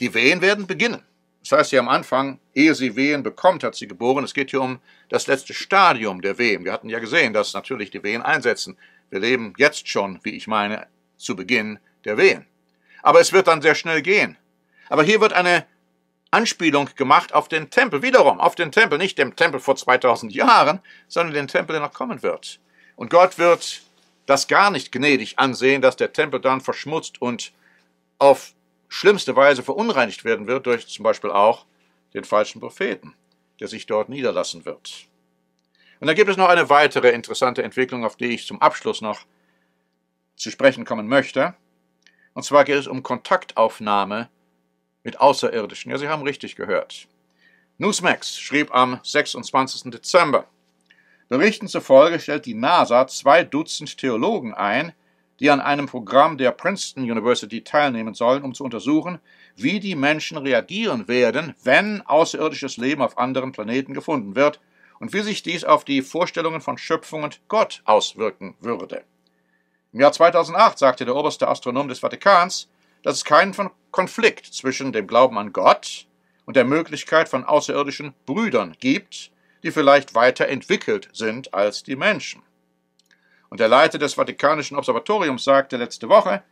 Speaker 1: Die Wehen werden beginnen. Das heißt sie am Anfang, ehe sie Wehen bekommt, hat sie geboren. Es geht hier um das letzte Stadium der Wehen. Wir hatten ja gesehen, dass natürlich die Wehen einsetzen, wir leben jetzt schon, wie ich meine, zu Beginn der Wehen. Aber es wird dann sehr schnell gehen. Aber hier wird eine Anspielung gemacht auf den Tempel, wiederum auf den Tempel, nicht dem Tempel vor 2000 Jahren, sondern den Tempel, der noch kommen wird. Und Gott wird das gar nicht gnädig ansehen, dass der Tempel dann verschmutzt und auf schlimmste Weise verunreinigt werden wird, durch zum Beispiel auch den falschen Propheten, der sich dort niederlassen wird. Und da gibt es noch eine weitere interessante Entwicklung, auf die ich zum Abschluss noch zu sprechen kommen möchte. Und zwar geht es um Kontaktaufnahme mit Außerirdischen. Ja, Sie haben richtig gehört. Newsmax schrieb am 26. Dezember, Berichten zufolge stellt die NASA zwei Dutzend Theologen ein, die an einem Programm der Princeton University teilnehmen sollen, um zu untersuchen, wie die Menschen reagieren werden, wenn außerirdisches Leben auf anderen Planeten gefunden wird und wie sich dies auf die Vorstellungen von Schöpfung und Gott auswirken würde. Im Jahr 2008 sagte der oberste Astronom des Vatikans, dass es keinen Konflikt zwischen dem Glauben an Gott und der Möglichkeit von außerirdischen Brüdern gibt, die vielleicht weiter entwickelt sind als die Menschen. Und der Leiter des Vatikanischen Observatoriums sagte letzte Woche,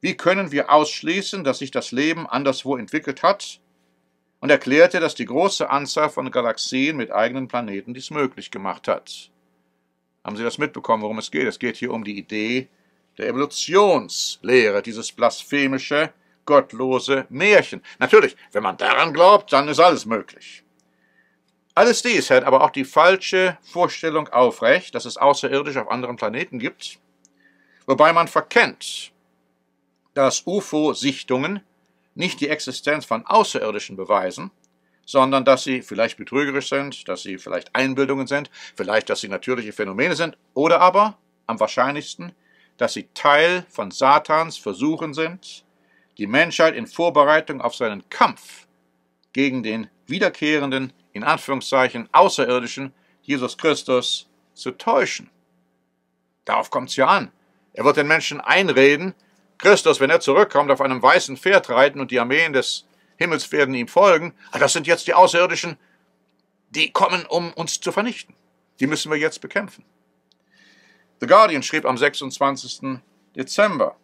Speaker 1: wie können wir ausschließen, dass sich das Leben anderswo entwickelt hat, und erklärte, dass die große Anzahl von Galaxien mit eigenen Planeten dies möglich gemacht hat. Haben Sie das mitbekommen, worum es geht? Es geht hier um die Idee der Evolutionslehre, dieses blasphemische, gottlose Märchen. Natürlich, wenn man daran glaubt, dann ist alles möglich. Alles dies hält aber auch die falsche Vorstellung aufrecht, dass es außerirdisch auf anderen Planeten gibt, wobei man verkennt, dass UFO-Sichtungen nicht die Existenz von Außerirdischen beweisen, sondern dass sie vielleicht betrügerisch sind, dass sie vielleicht Einbildungen sind, vielleicht, dass sie natürliche Phänomene sind oder aber, am wahrscheinlichsten, dass sie Teil von Satans Versuchen sind, die Menschheit in Vorbereitung auf seinen Kampf gegen den wiederkehrenden, in Anführungszeichen, Außerirdischen Jesus Christus zu täuschen. Darauf kommt es ja an. Er wird den Menschen einreden, Christus, wenn er zurückkommt, auf einem weißen Pferd reiten und die Armeen des Himmels werden ihm folgen. Ah, das sind jetzt die Außerirdischen, die kommen, um uns zu vernichten. Die müssen wir jetzt bekämpfen. The Guardian schrieb am 26. Dezember,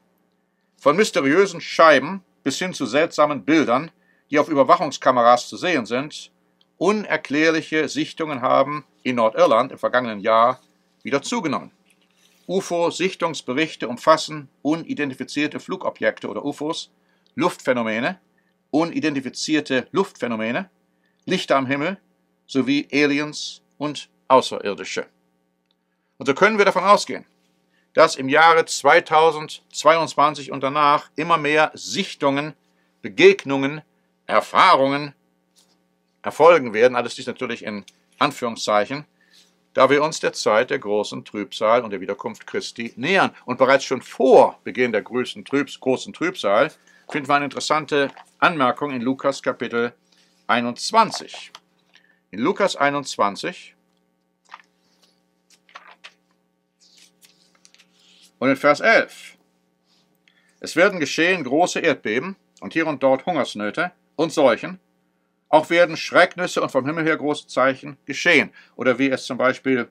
Speaker 1: von mysteriösen Scheiben bis hin zu seltsamen Bildern, die auf Überwachungskameras zu sehen sind, unerklärliche Sichtungen haben in Nordirland im vergangenen Jahr wieder zugenommen. UFO-Sichtungsberichte umfassen unidentifizierte Flugobjekte oder UFOs, Luftphänomene, unidentifizierte Luftphänomene, Lichter am Himmel sowie Aliens und Außerirdische. Und so können wir davon ausgehen, dass im Jahre 2022 und danach immer mehr Sichtungen, Begegnungen, Erfahrungen erfolgen werden. Alles dies natürlich in Anführungszeichen da wir uns der Zeit der großen Trübsal und der Wiederkunft Christi nähern. Und bereits schon vor Beginn der größten Trübs, großen Trübsal finden wir eine interessante Anmerkung in Lukas Kapitel 21. In Lukas 21 und in Vers 11. Es werden geschehen große Erdbeben und hier und dort Hungersnöte und Seuchen, auch werden Schrecknisse und vom Himmel her große Zeichen geschehen. Oder wie es zum Beispiel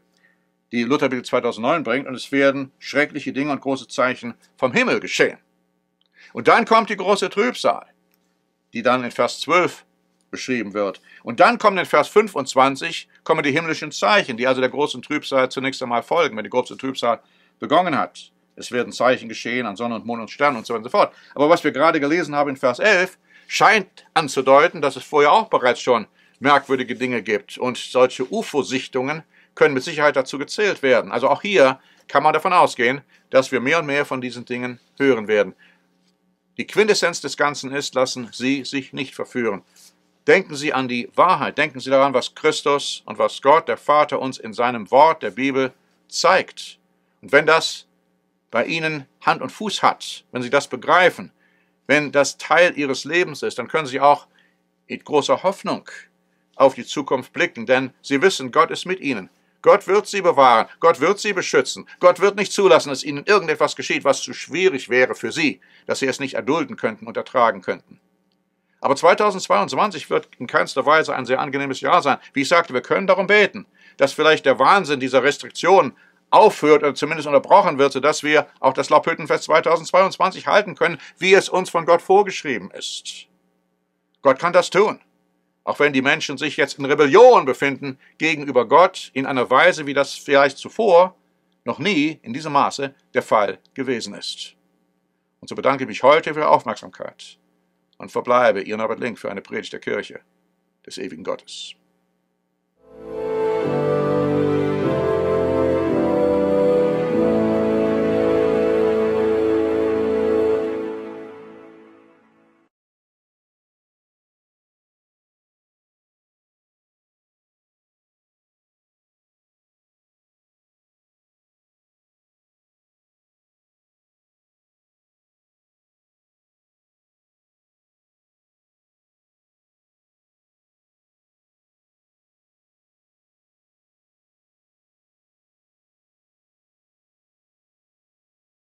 Speaker 1: die Lutherbibel 2009 bringt, und es werden schreckliche Dinge und große Zeichen vom Himmel geschehen. Und dann kommt die große Trübsal, die dann in Vers 12 beschrieben wird. Und dann kommen in Vers 25 kommen die himmlischen Zeichen, die also der großen Trübsal zunächst einmal folgen, wenn die große Trübsal begonnen hat. Es werden Zeichen geschehen an Sonne und Mond und Stern und so weiter und so fort. Aber was wir gerade gelesen haben in Vers 11, scheint anzudeuten, dass es vorher auch bereits schon merkwürdige Dinge gibt. Und solche UFO-Sichtungen können mit Sicherheit dazu gezählt werden. Also auch hier kann man davon ausgehen, dass wir mehr und mehr von diesen Dingen hören werden. Die Quintessenz des Ganzen ist, lassen Sie sich nicht verführen. Denken Sie an die Wahrheit, denken Sie daran, was Christus und was Gott, der Vater, uns in seinem Wort, der Bibel, zeigt. Und wenn das bei Ihnen Hand und Fuß hat, wenn Sie das begreifen, wenn das Teil ihres Lebens ist, dann können sie auch mit großer Hoffnung auf die Zukunft blicken, denn sie wissen, Gott ist mit ihnen. Gott wird sie bewahren, Gott wird sie beschützen, Gott wird nicht zulassen, dass ihnen irgendetwas geschieht, was zu schwierig wäre für sie, dass sie es nicht erdulden könnten und ertragen könnten. Aber 2022 wird in keinster Weise ein sehr angenehmes Jahr sein. Wie ich sagte, wir können darum beten, dass vielleicht der Wahnsinn dieser Restriktionen aufhört oder zumindest unterbrochen wird, sodass wir auch das Laubhüttenfest 2022 halten können, wie es uns von Gott vorgeschrieben ist. Gott kann das tun. Auch wenn die Menschen sich jetzt in Rebellion befinden gegenüber Gott in einer Weise, wie das vielleicht zuvor noch nie in diesem Maße der Fall gewesen ist. Und so bedanke ich mich heute für Ihre Aufmerksamkeit und verbleibe Ihr Norbert Link für eine Predigt der Kirche des ewigen Gottes.